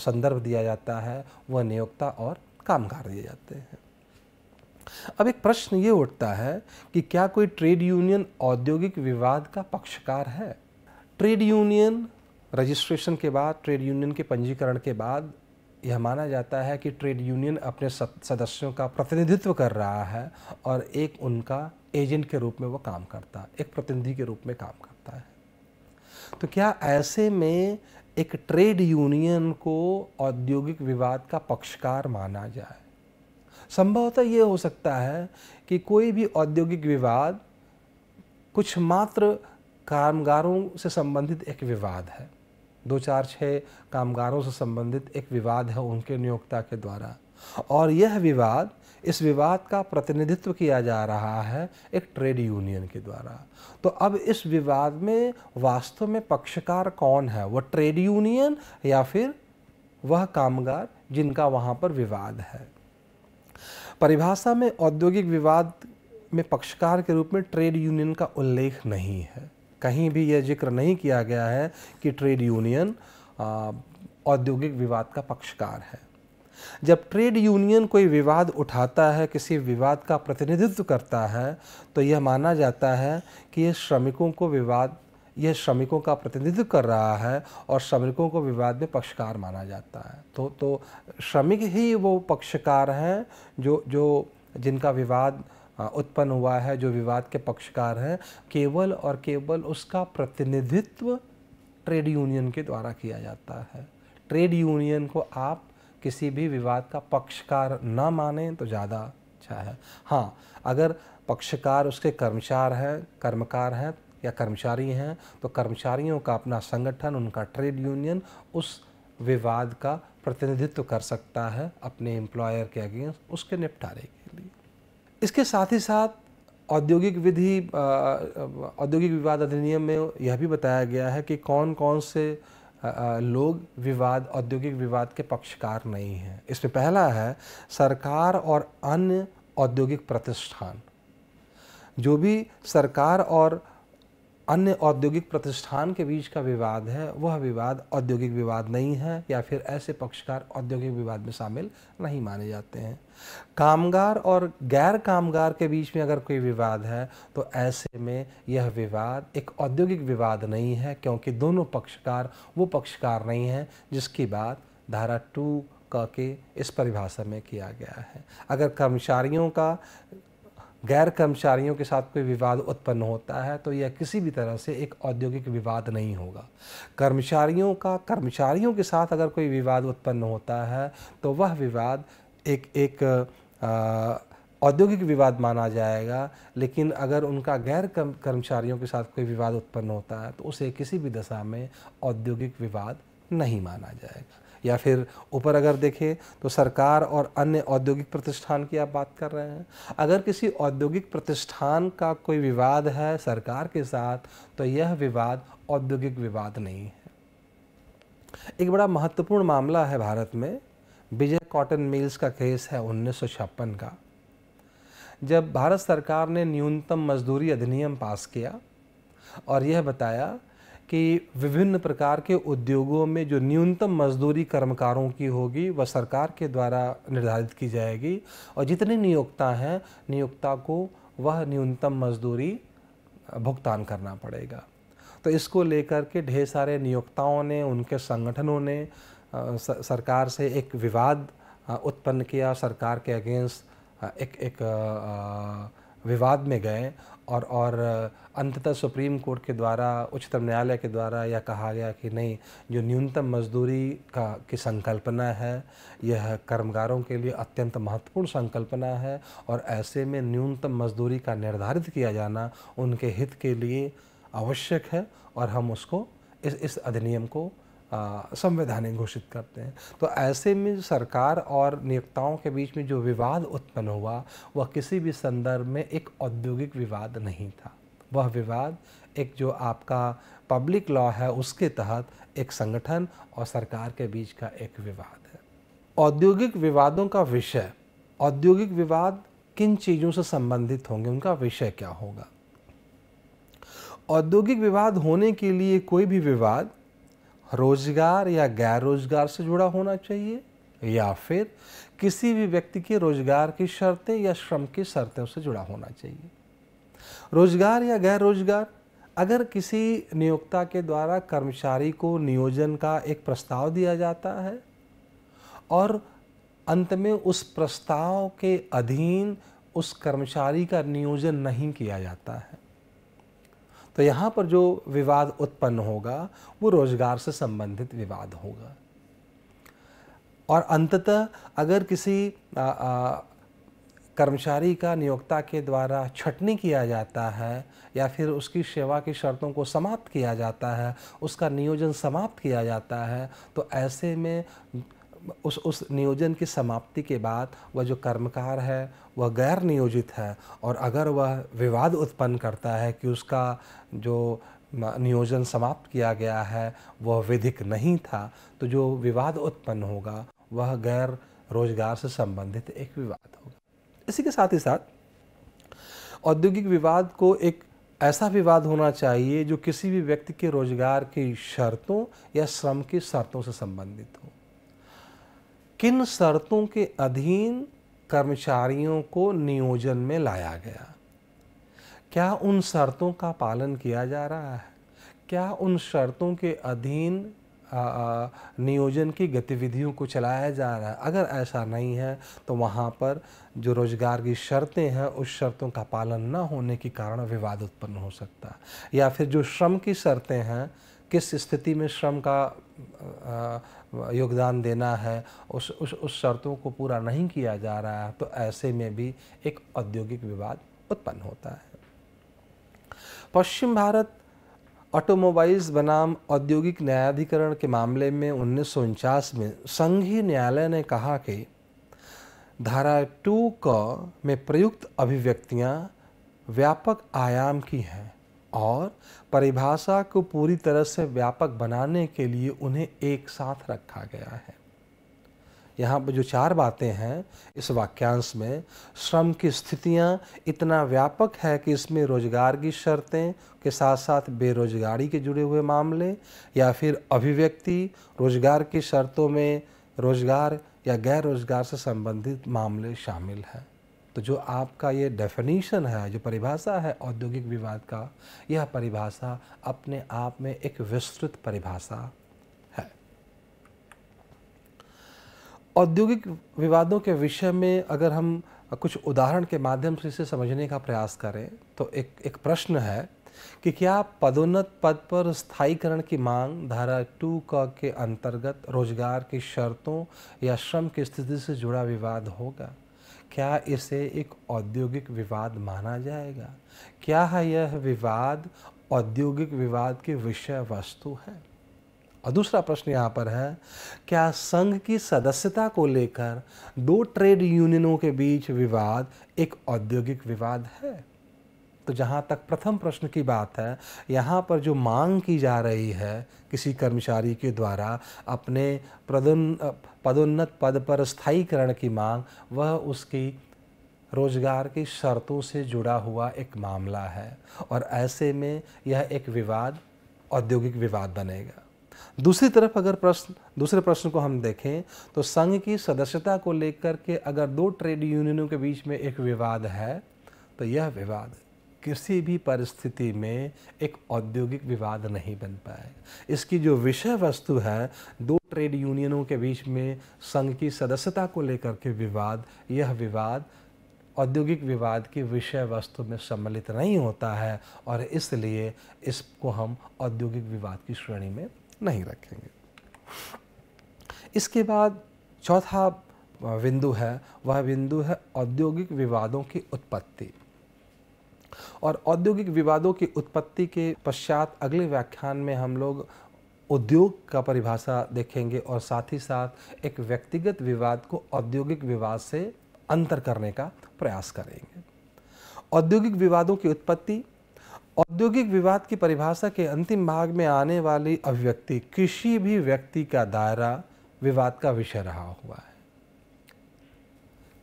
संदर्भ दिया जाता है वह नियोक्ता और कामगार दिए जाते हैं अब एक प्रश्न ये उठता है कि क्या कोई ट्रेड यूनियन औद्योगिक विवाद का पक्षकार है ट्रेड यूनियन रजिस्ट्रेशन के बाद ट्रेड यूनियन के पंजीकरण के बाद यह माना जाता है कि ट्रेड यूनियन अपने सदस्यों का प्रतिनिधित्व कर रहा है और एक उनका एजेंट के रूप में वो काम करता है एक प्रतिनिधि के रूप में काम करता है तो क्या ऐसे में एक ट्रेड यूनियन को औद्योगिक विवाद का पक्षकार माना जाए संभवतः ये हो सकता है कि कोई भी औद्योगिक विवाद कुछ मात्र कामगारों से संबंधित एक विवाद है दो चार छः कामगारों से संबंधित एक विवाद है उनके नियोक्ता के द्वारा और यह विवाद इस विवाद का प्रतिनिधित्व किया जा रहा है एक ट्रेड यूनियन के द्वारा तो अब इस विवाद में वास्तव में पक्षकार कौन है वह ट्रेड यूनियन या फिर वह कामगार जिनका वहाँ पर विवाद है परिभाषा में औद्योगिक विवाद में पक्षकार के रूप में ट्रेड यूनियन का उल्लेख नहीं है कहीं भी यह जिक्र नहीं किया गया है कि ट्रेड यूनियन औद्योगिक विवाद का पक्षकार है जब ट्रेड यूनियन कोई विवाद उठाता है किसी विवाद का प्रतिनिधित्व करता है तो यह माना जाता है कि यह श्रमिकों को विवाद यह श्रमिकों का प्रतिनिधित्व कर रहा है और श्रमिकों को विवाद में पक्षकार माना जाता है तो तो श्रमिक ही वो पक्षकार हैं जो जो जिनका विवाद उत्पन्न हुआ है जो विवाद के पक्षकार हैं केवल और केवल उसका प्रतिनिधित्व ट्रेड यूनियन के द्वारा किया जाता है ट्रेड यूनियन को आप किसी भी विवाद का पक्षकार ना माने तो ज़्यादा अच्छा है हाँ अगर पक्षकार उसके कर्मचार हैं कर्मकार हैं या कर्मचारी हैं तो कर्मचारियों का अपना संगठन उनका ट्रेड यूनियन उस विवाद का प्रतिनिधित्व कर सकता है अपने एम्प्लॉयर के अगेंस्ट उसके निपटारे के इसके साथ ही साथ औद्योगिक विधि औद्योगिक विवाद अधिनियम में यह भी बताया गया है कि कौन कौन से लोग विवाद औद्योगिक विवाद के पक्षकार नहीं हैं इसमें पहला है सरकार और अन्य औद्योगिक प्रतिष्ठान जो भी सरकार और अन्य औद्योगिक प्रतिष्ठान के बीच का विवाद है वह विवाद औद्योगिक विवाद नहीं है या फिर ऐसे पक्षकार औद्योगिक विवाद में शामिल नहीं माने जाते हैं कामगार और गैर कामगार के बीच में अगर कोई विवाद है तो ऐसे में यह विवाद एक औद्योगिक विवाद नहीं है क्योंकि दोनों पक्षकार वो पक्षकार नहीं हैं जिसकी बात धारा टू का के इस परिभाषा में किया गया है अगर कर्मचारियों का गैर कर्मचारियों के साथ कोई विवाद उत्पन्न होता है तो यह किसी भी तरह से एक औद्योगिक विवाद नहीं होगा कर्मचारियों का कर्मचारियों के साथ अगर कोई विवाद उत्पन्न होता है तो वह विवाद एक एक औद्योगिक विवाद माना जाएगा लेकिन अगर उनका गैर कर्मचारियों के साथ कोई विवाद उत्पन्न होता है तो उसे किसी भी दशा में औद्योगिक विवाद नहीं माना जाएगा या फिर ऊपर अगर देखें तो सरकार और अन्य औद्योगिक प्रतिष्ठान की आप बात कर रहे हैं अगर किसी औद्योगिक प्रतिष्ठान का कोई विवाद है सरकार के साथ तो यह विवाद औद्योगिक विवाद नहीं है एक बड़ा महत्वपूर्ण मामला है भारत में विजय कॉटन मिल्स का केस है उन्नीस का जब भारत सरकार ने न्यूनतम मजदूरी अधिनियम पास किया और यह बताया कि विभिन्न प्रकार के उद्योगों में जो न्यूनतम मजदूरी कर्मकारों की होगी वह सरकार के द्वारा निर्धारित की जाएगी और जितने नियोक्ता हैं नियोक्ता को वह न्यूनतम मजदूरी भुगतान करना पड़ेगा तो इसको लेकर के ढेर सारे नियोक्ताओं ने उनके संगठनों ने सरकार से एक विवाद उत्पन्न किया सरकार के अगेंस्ट एक एक, एक विवाद में गए और और अंततः सुप्रीम कोर्ट के द्वारा उच्चतम न्यायालय के द्वारा यह कहा गया कि नहीं जो न्यूनतम मजदूरी का की संकल्पना है यह कर्मगारों के लिए अत्यंत महत्वपूर्ण संकल्पना है और ऐसे में न्यूनतम मजदूरी का निर्धारित किया जाना उनके हित के लिए आवश्यक है और हम उसको इस इस अधिनियम को संवैधानिक घोषित करते हैं तो ऐसे में सरकार और नियोक्ताओं के बीच में जो विवाद उत्पन्न हुआ वह किसी भी संदर्भ में एक औद्योगिक विवाद नहीं था वह विवाद एक जो आपका पब्लिक लॉ है उसके तहत एक संगठन और सरकार के बीच का एक विवाद है औद्योगिक विवादों का विषय औद्योगिक विवाद किन चीज़ों से संबंधित होंगे उनका विषय क्या होगा औद्योगिक विवाद होने के लिए कोई भी विवाद रोजगार या गैर रोजगार से जुड़ा होना चाहिए या फिर किसी भी व्यक्ति के रोजगार की शर्तें या श्रम की शर्तों से जुड़ा होना चाहिए रोजगार या गैर रोजगार अगर किसी नियोक्ता के द्वारा कर्मचारी को नियोजन का एक प्रस्ताव दिया जाता है और अंत में उस प्रस्ताव के अधीन उस कर्मचारी का नियोजन नहीं किया जाता है तो यहाँ पर जो विवाद उत्पन्न होगा वो रोजगार से संबंधित विवाद होगा और अंततः अगर किसी आ, आ, कर्मचारी का नियोक्ता के द्वारा छटनी किया जाता है या फिर उसकी सेवा की शर्तों को समाप्त किया जाता है उसका नियोजन समाप्त किया जाता है तो ऐसे में उस उस नियोजन की समाप्ति के बाद वह जो कर्मकार है वह गैर नियोजित है और अगर वह विवाद उत्पन्न करता है कि उसका जो नियोजन समाप्त किया गया है वह विधिक नहीं था तो जो विवाद उत्पन्न होगा वह गैर रोजगार से संबंधित एक विवाद होगा इसी के साथ ही साथ औद्योगिक विवाद को एक ऐसा विवाद होना चाहिए जो किसी भी व्यक्ति के रोजगार की शर्तों या श्रम की शर्तों से संबंधित हो किन शर्तों के अधीन कर्मचारियों को नियोजन में लाया गया क्या उन शर्तों का पालन किया जा रहा है क्या उन शर्तों के अधीन नियोजन की गतिविधियों को चलाया जा रहा है अगर ऐसा नहीं है तो वहाँ पर जो रोज़गार की शर्तें हैं उस शर्तों का पालन न होने के कारण विवाद उत्पन्न हो सकता है या फिर जो श्रम की शर्तें हैं किस स्थिति में श्रम का योगदान देना है उस उस उस शर्तों को पूरा नहीं किया जा रहा है तो ऐसे में भी एक औद्योगिक विवाद उत्पन्न होता है पश्चिम भारत ऑटोमोबाइल्स बनाम औद्योगिक न्यायाधिकरण के मामले में उन्नीस में संघीय न्यायालय ने कहा कि धारा टू क में प्रयुक्त अभिव्यक्तियां व्यापक आयाम की हैं और परिभाषा को पूरी तरह से व्यापक बनाने के लिए उन्हें एक साथ रखा गया है यहाँ पर जो चार बातें हैं इस वाक्यांश में श्रम की स्थितियाँ इतना व्यापक है कि इसमें रोजगार की शर्तें के साथ साथ बेरोजगारी के जुड़े हुए मामले या फिर अभिव्यक्ति रोजगार की शर्तों में रोजगार या गैर रोजगार से संबंधित मामले शामिल हैं तो जो आपका ये डेफिनेशन है जो परिभाषा है औद्योगिक विवाद का यह परिभाषा अपने आप में एक विस्तृत परिभाषा है औद्योगिक विवादों के विषय में अगर हम कुछ उदाहरण के माध्यम से इसे समझने का प्रयास करें तो एक एक प्रश्न है कि क्या पदोन्नत पद पर स्थायीकरण की मांग धारा टू का के अंतर्गत रोजगार की शर्तों या श्रम की स्थिति से जुड़ा विवाद होगा क्या इसे एक औद्योगिक विवाद माना जाएगा क्या है यह विवाद औद्योगिक विवाद की विषय वस्तु है और दूसरा प्रश्न यहाँ पर है क्या संघ की सदस्यता को लेकर दो ट्रेड यूनियनों के बीच विवाद एक औद्योगिक विवाद है तो जहाँ तक प्रथम प्रश्न की बात है यहाँ पर जो मांग की जा रही है किसी कर्मचारी के द्वारा अपने पदोन्न पदोन्नत पद पर स्थायीकरण की मांग वह उसकी रोजगार की शर्तों से जुड़ा हुआ एक मामला है और ऐसे में यह एक विवाद औद्योगिक विवाद बनेगा दूसरी तरफ अगर प्रश्न दूसरे प्रश्न को हम देखें तो संघ की सदस्यता को लेकर के अगर दो ट्रेड यूनियनों के बीच में एक विवाद है तो यह विवाद किसी भी परिस्थिति में एक औद्योगिक विवाद नहीं बन पाए इसकी जो विषय वस्तु है दो ट्रेड यूनियनों के बीच में संघ की सदस्यता को लेकर के विवाद यह विवाद औद्योगिक विवाद की विषय वस्तु में सम्मिलित नहीं होता है और इसलिए इसको हम औद्योगिक विवाद की श्रेणी में नहीं रखेंगे इसके बाद चौथा बिंदु है वह बिंदु है औद्योगिक विवादों की उत्पत्ति और औद्योगिक विवादों की उत्पत्ति के पश्चात अगले व्याख्यान में हम लोग उद्योग का परिभाषा देखेंगे और साथ ही साथ एक व्यक्तिगत विवाद को औद्योगिक विवाद से अंतर करने का प्रयास करेंगे औद्योगिक विवादों की उत्पत्ति औद्योगिक विवाद की परिभाषा के अंतिम भाग में आने वाली अभिव्यक्ति किसी भी व्यक्ति का दायरा विवाद का विषय रहा हुआ है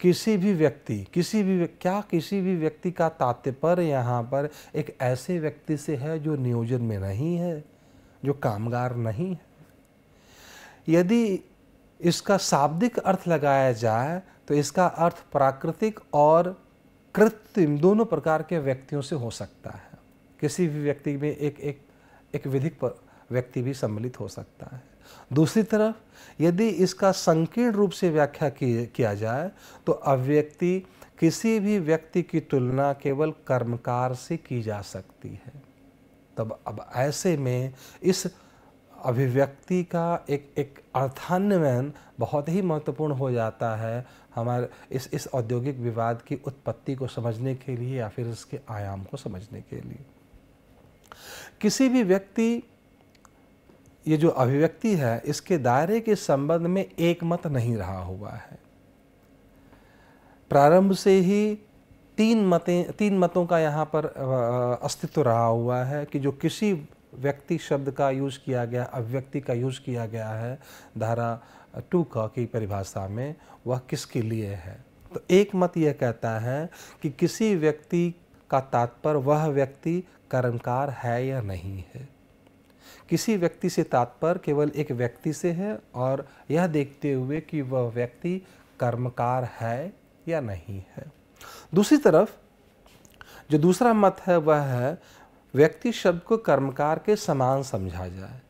किसी भी व्यक्ति किसी भी क्या किसी भी व्यक्ति का तात्पर्य यहाँ पर एक ऐसे व्यक्ति से है जो नियोजन में नहीं है जो कामगार नहीं है यदि इसका शाब्दिक अर्थ लगाया जाए तो इसका अर्थ प्राकृतिक और कृत्रिम दोनों प्रकार के व्यक्तियों से हो सकता है किसी भी व्यक्ति में एक एक एक विधिक व्यक्ति भी सम्मिलित हो सकता है दूसरी तरफ यदि इसका संकीर्ण रूप से व्याख्या किया जाए तो अव्यक्ति किसी भी व्यक्ति की तुलना केवल कर्मकार से की जा सकती है तब अब ऐसे में इस अभिव्यक्ति का एक एक अर्थान्वयन बहुत ही महत्वपूर्ण हो जाता है हमारे इस इस औद्योगिक विवाद की उत्पत्ति को समझने के लिए या फिर इसके आयाम को समझने के लिए किसी भी व्यक्ति ये जो अभिव्यक्ति है इसके दायरे के संबंध में एक मत नहीं रहा हुआ है प्रारंभ से ही तीन मतें तीन मतों का यहाँ पर अस्तित्व रहा हुआ है कि जो किसी व्यक्ति शब्द का यूज़ किया गया अभिव्यक्ति का यूज़ किया गया है धारा टू का की परिभाषा में वह किसके लिए है तो एक मत यह कहता है कि किसी व्यक्ति का तात्पर्य वह व्यक्ति कर्मकार है या नहीं है किसी व्यक्ति से तात्पर्य केवल एक व्यक्ति से है और यह देखते हुए कि वह व्यक्ति कर्मकार है या नहीं है दूसरी तरफ जो दूसरा मत है वह है व्यक्ति शब्द को कर्मकार के समान समझा जाए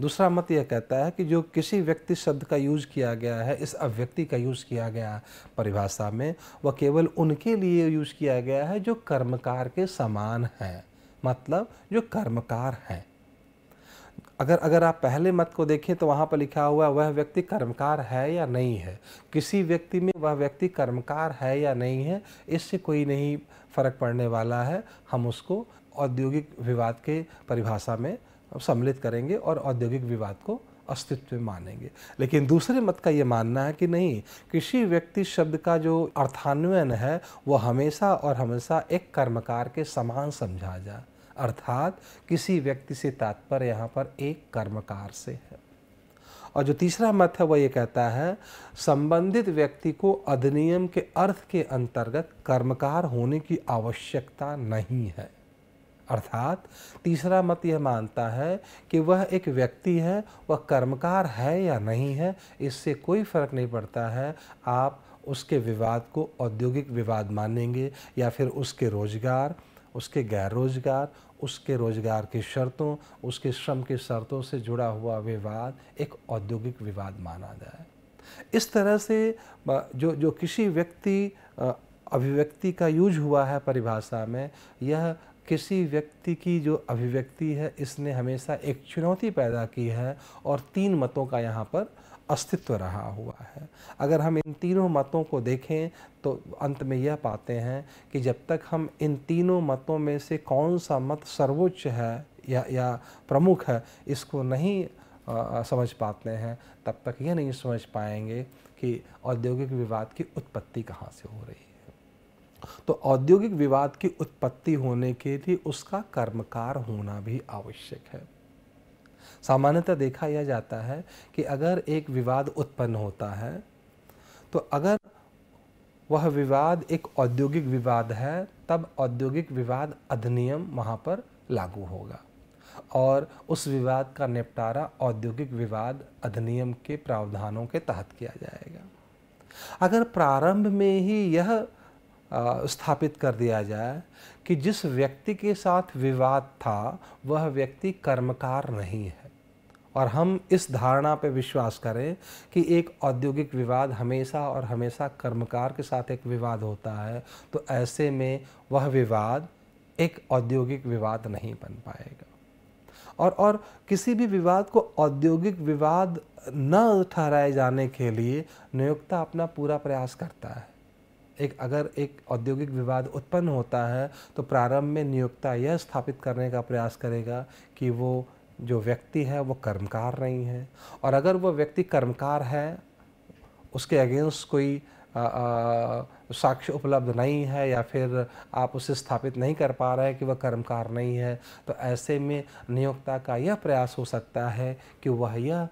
दूसरा मत यह कहता है कि जो किसी व्यक्ति शब्द का यूज किया गया है इस अव्यक्ति का यूज किया गया परिभाषा में वह केवल उनके लिए यूज किया गया है जो कर्मकार के समान हैं मतलब जो कर्मकार हैं अगर अगर आप पहले मत को देखें तो वहाँ पर लिखा हुआ वह व्यक्ति कर्मकार है या नहीं है किसी व्यक्ति में वह व्यक्ति कर्मकार है या नहीं है इससे कोई नहीं फर्क पड़ने वाला है हम उसको औद्योगिक विवाद के परिभाषा में सम्मिलित करेंगे और औद्योगिक विवाद को अस्तित्व में मानेंगे लेकिन दूसरे मत का ये मानना है कि नहीं किसी व्यक्ति शब्द का जो अर्थान्वयन है वो हमेशा और हमेशा एक कर्मकार के समान समझा जाए अर्थात किसी व्यक्ति से तात्पर्य यहाँ पर एक कर्मकार से है और जो तीसरा मत है वह ये कहता है संबंधित व्यक्ति को अधिनियम के अर्थ के अंतर्गत कर्मकार होने की आवश्यकता नहीं है अर्थात तीसरा मत यह मानता है कि वह एक व्यक्ति है वह कर्मकार है या नहीं है इससे कोई फर्क नहीं पड़ता है आप उसके विवाद को औद्योगिक विवाद मानेंगे या फिर उसके रोजगार उसके गैर रोजगार उसके रोजगार की शर्तों उसके श्रम की शर्तों से जुड़ा हुआ विवाद एक औद्योगिक विवाद माना जाए इस तरह से जो जो किसी व्यक्ति अभिव्यक्ति का यूज हुआ है परिभाषा में यह किसी व्यक्ति की जो अभिव्यक्ति है इसने हमेशा एक चुनौती पैदा की है और तीन मतों का यहाँ पर अस्तित्व रहा हुआ है अगर हम इन तीनों मतों को देखें तो अंत में यह पाते हैं कि जब तक हम इन तीनों मतों में से कौन सा मत सर्वोच्च है या या प्रमुख है इसको नहीं आ, समझ पाते हैं तब तक यह नहीं समझ पाएंगे कि औद्योगिक विवाद की उत्पत्ति कहाँ से हो रही है तो औद्योगिक विवाद की उत्पत्ति होने के लिए उसका कर्मकार होना भी आवश्यक है सामान्यतः देखा यह जाता है कि अगर एक विवाद उत्पन्न होता है तो अगर वह विवाद एक औद्योगिक विवाद है तब औद्योगिक विवाद अधिनियम वहाँ पर लागू होगा और उस विवाद का निपटारा औद्योगिक विवाद अधिनियम के प्रावधानों के तहत किया जाएगा अगर प्रारंभ में ही यह स्थापित कर दिया जाए कि जिस व्यक्ति के साथ विवाद था वह व्यक्ति कर्मकार नहीं है और हम इस धारणा पे विश्वास करें कि एक औद्योगिक विवाद हमेशा और हमेशा कर्मकार के साथ एक विवाद होता है तो ऐसे में वह विवाद एक औद्योगिक विवाद नहीं बन पाएगा और और किसी भी विवाद को औद्योगिक विवाद न ठहराए जाने के लिए नियोक्ता अपना पूरा प्रयास करता है एक अगर एक औद्योगिक विवाद उत्पन्न होता है तो प्रारंभ में नियोक्ता यह स्थापित करने का प्रयास करेगा कि वो जो व्यक्ति है वो कर्मकार नहीं है और अगर वो व्यक्ति कर्मकार है उसके अगेंस्ट कोई साक्ष्य उपलब्ध नहीं है या फिर आप उसे स्थापित नहीं कर पा रहे कि वह कर्मकार नहीं है तो ऐसे में नियोक्ता का यह प्रयास हो सकता है कि वह यह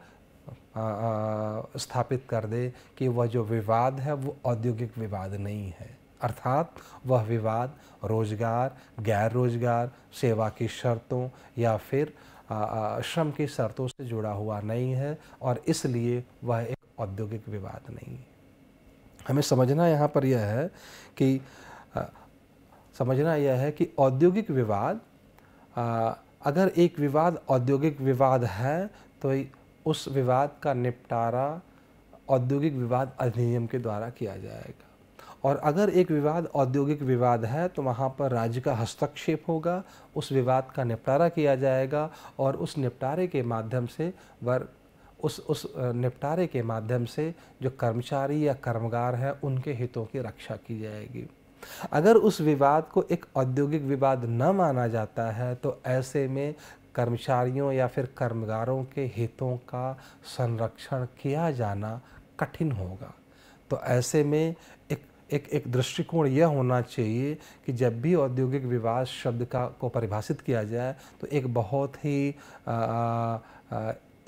स्थापित कर दे कि वह जो विवाद है वो औद्योगिक विवाद नहीं है अर्थात वह विवाद रोजगार गैर रोजगार सेवा की शर्तों या फिर श्रम की शर्तों से जुड़ा हुआ नहीं है और इसलिए वह एक औद्योगिक विवाद नहीं है हमें समझना यहाँ पर यह है कि आ, समझना यह है कि औद्योगिक विवाद आ, अगर एक विवाद औद्योगिक विवाद है तो उस विवाद का निपटारा औद्योगिक विवाद अधिनियम के द्वारा किया जाएगा और अगर एक विवाद औद्योगिक विवाद है तो वहाँ पर राज्य का हस्तक्षेप होगा उस विवाद का निपटारा किया जाएगा और उस निपटारे के माध्यम से वर्ग उस उस निपटारे के माध्यम से जो कर्मचारी या कर्मगार हैं उनके हितों की रक्षा की जाएगी अगर उस विवाद को एक औद्योगिक विवाद न माना जाता है तो ऐसे में कर्मचारियों या फिर कर्मगारों के हितों का संरक्षण किया जाना कठिन होगा तो ऐसे में एक एक एक दृष्टिकोण यह होना चाहिए कि जब भी औद्योगिक विवाद शब्द का को परिभाषित किया जाए तो एक बहुत ही आ, आ,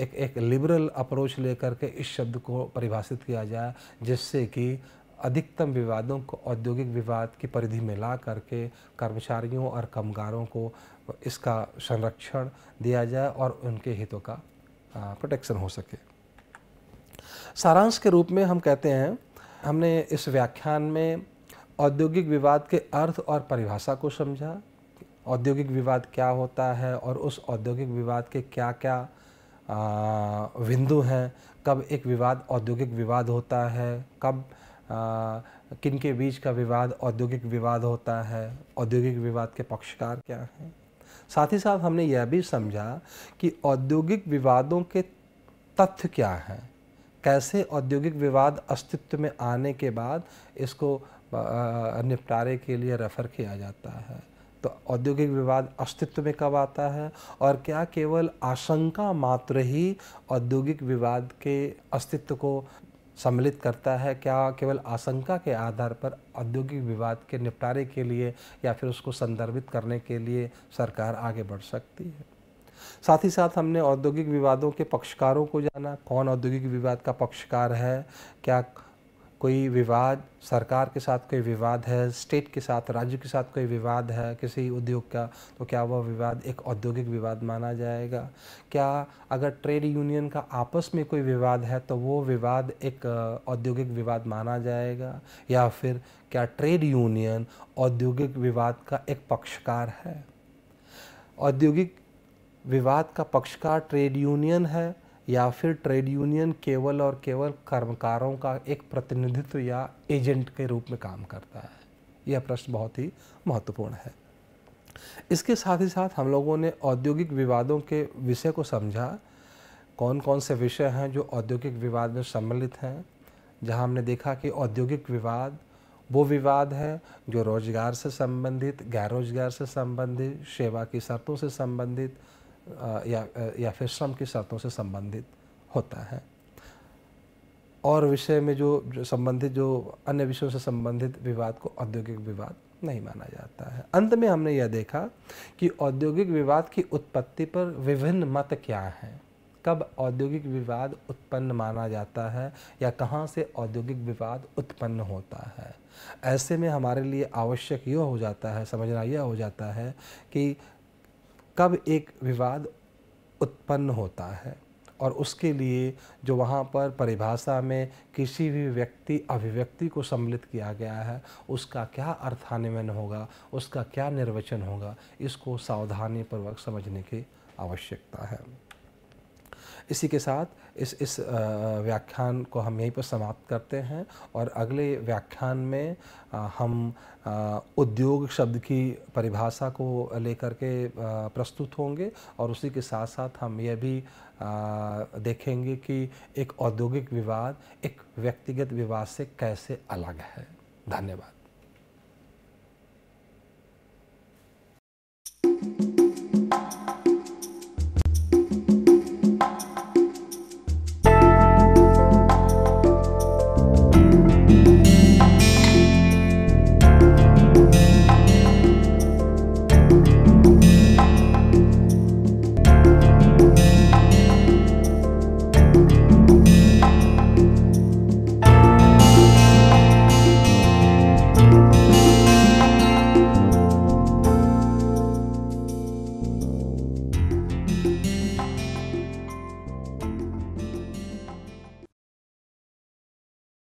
एक एक लिबरल अप्रोच लेकर के इस शब्द को परिभाषित किया जाए जिससे कि अधिकतम विवादों को औद्योगिक विवाद की परिधि में ला करके कर्मचारियों और कामगारों को इसका संरक्षण दिया जाए और उनके हितों का प्रोटेक्शन हो सके सारांश के रूप में हम कहते हैं हमने इस व्याख्यान में औद्योगिक विवाद के अर्थ और परिभाषा को समझा औद्योगिक विवाद क्या होता है और उस औद्योगिक विवाद के क्या क्या बिंदु हैं कब एक विवाद औद्योगिक विवाद होता है कब किन के बीच का विवाद औद्योगिक विवाद होता है औद्योगिक विवाद के पक्षकार क्या हैं साथ ही साथ हमने यह भी समझा कि औद्योगिक विवादों के तथ्य क्या हैं कैसे औद्योगिक विवाद अस्तित्व में आने के बाद इसको निपटारे के लिए रेफ़र किया जाता है तो औद्योगिक विवाद अस्तित्व में कब आता है और क्या केवल आशंका मात्र ही औद्योगिक विवाद के अस्तित्व को सम्मिलित करता है क्या केवल आशंका के आधार पर औद्योगिक विवाद के निपटारे के लिए या फिर उसको संदर्भित करने के लिए सरकार आगे बढ़ सकती है साथ ही साथ हमने औद्योगिक विवादों के पक्षकारों को जाना कौन औद्योगिक विवाद का पक्षकार है क्या कोई विवाद सरकार के साथ कोई विवाद है स्टेट के साथ राज्य के साथ कोई विवाद है किसी उद्योग का तो क्या वह विवाद एक औद्योगिक विवाद माना जाएगा क्या अगर ट्रेड यूनियन का आपस में कोई विवाद है तो वो विवाद एक औद्योगिक विवाद माना जाएगा या फिर क्या ट्रेड यूनियन औद्योगिक विवाद का एक पक्षकार है औद्योगिक विवाद का पक्षकार ट्रेड यूनियन है या फिर ट्रेड यूनियन केवल और केवल कर्मकारों का एक प्रतिनिधित्व या एजेंट के रूप में काम करता है यह प्रश्न बहुत ही महत्वपूर्ण है इसके साथ ही साथ हम लोगों ने औद्योगिक विवादों के विषय को समझा कौन कौन से विषय हैं जो औद्योगिक विवाद में सम्मिलित हैं जहां हमने देखा कि औद्योगिक विवाद वो विवाद है जो रोजगार से संबंधित गैर रोजगार से संबंधित सेवा की शर्तों से संबंधित या या फिर श्रम की शर्तों से संबंधित होता है और विषय में जो संबंधित जो अन्य विषयों से संबंधित विवाद को औद्योगिक विवाद नहीं माना जाता है अंत में हमने यह देखा कि औद्योगिक विवाद की उत्पत्ति पर विभिन्न मत क्या हैं कब औद्योगिक विवाद उत्पन्न माना जाता है या कहाँ से औद्योगिक विवाद उत्पन्न होता है ऐसे में हमारे लिए आवश्यक यह हो जाता है समझना यह हो जाता है कि कब एक विवाद उत्पन्न होता है और उसके लिए जो वहाँ पर परिभाषा में किसी भी व्यक्ति अभिव्यक्ति को सम्मिलित किया गया है उसका क्या अर्थान्वयन होगा उसका क्या निर्वचन होगा इसको सावधानीपूर्वक समझने की आवश्यकता है इसी के साथ इस इस व्याख्यान को हम यहीं पर समाप्त करते हैं और अगले व्याख्यान में हम उद्योग शब्द की परिभाषा को लेकर के प्रस्तुत होंगे और उसी के साथ साथ हम यह भी देखेंगे कि एक औद्योगिक विवाद एक व्यक्तिगत विवाद से कैसे अलग है धन्यवाद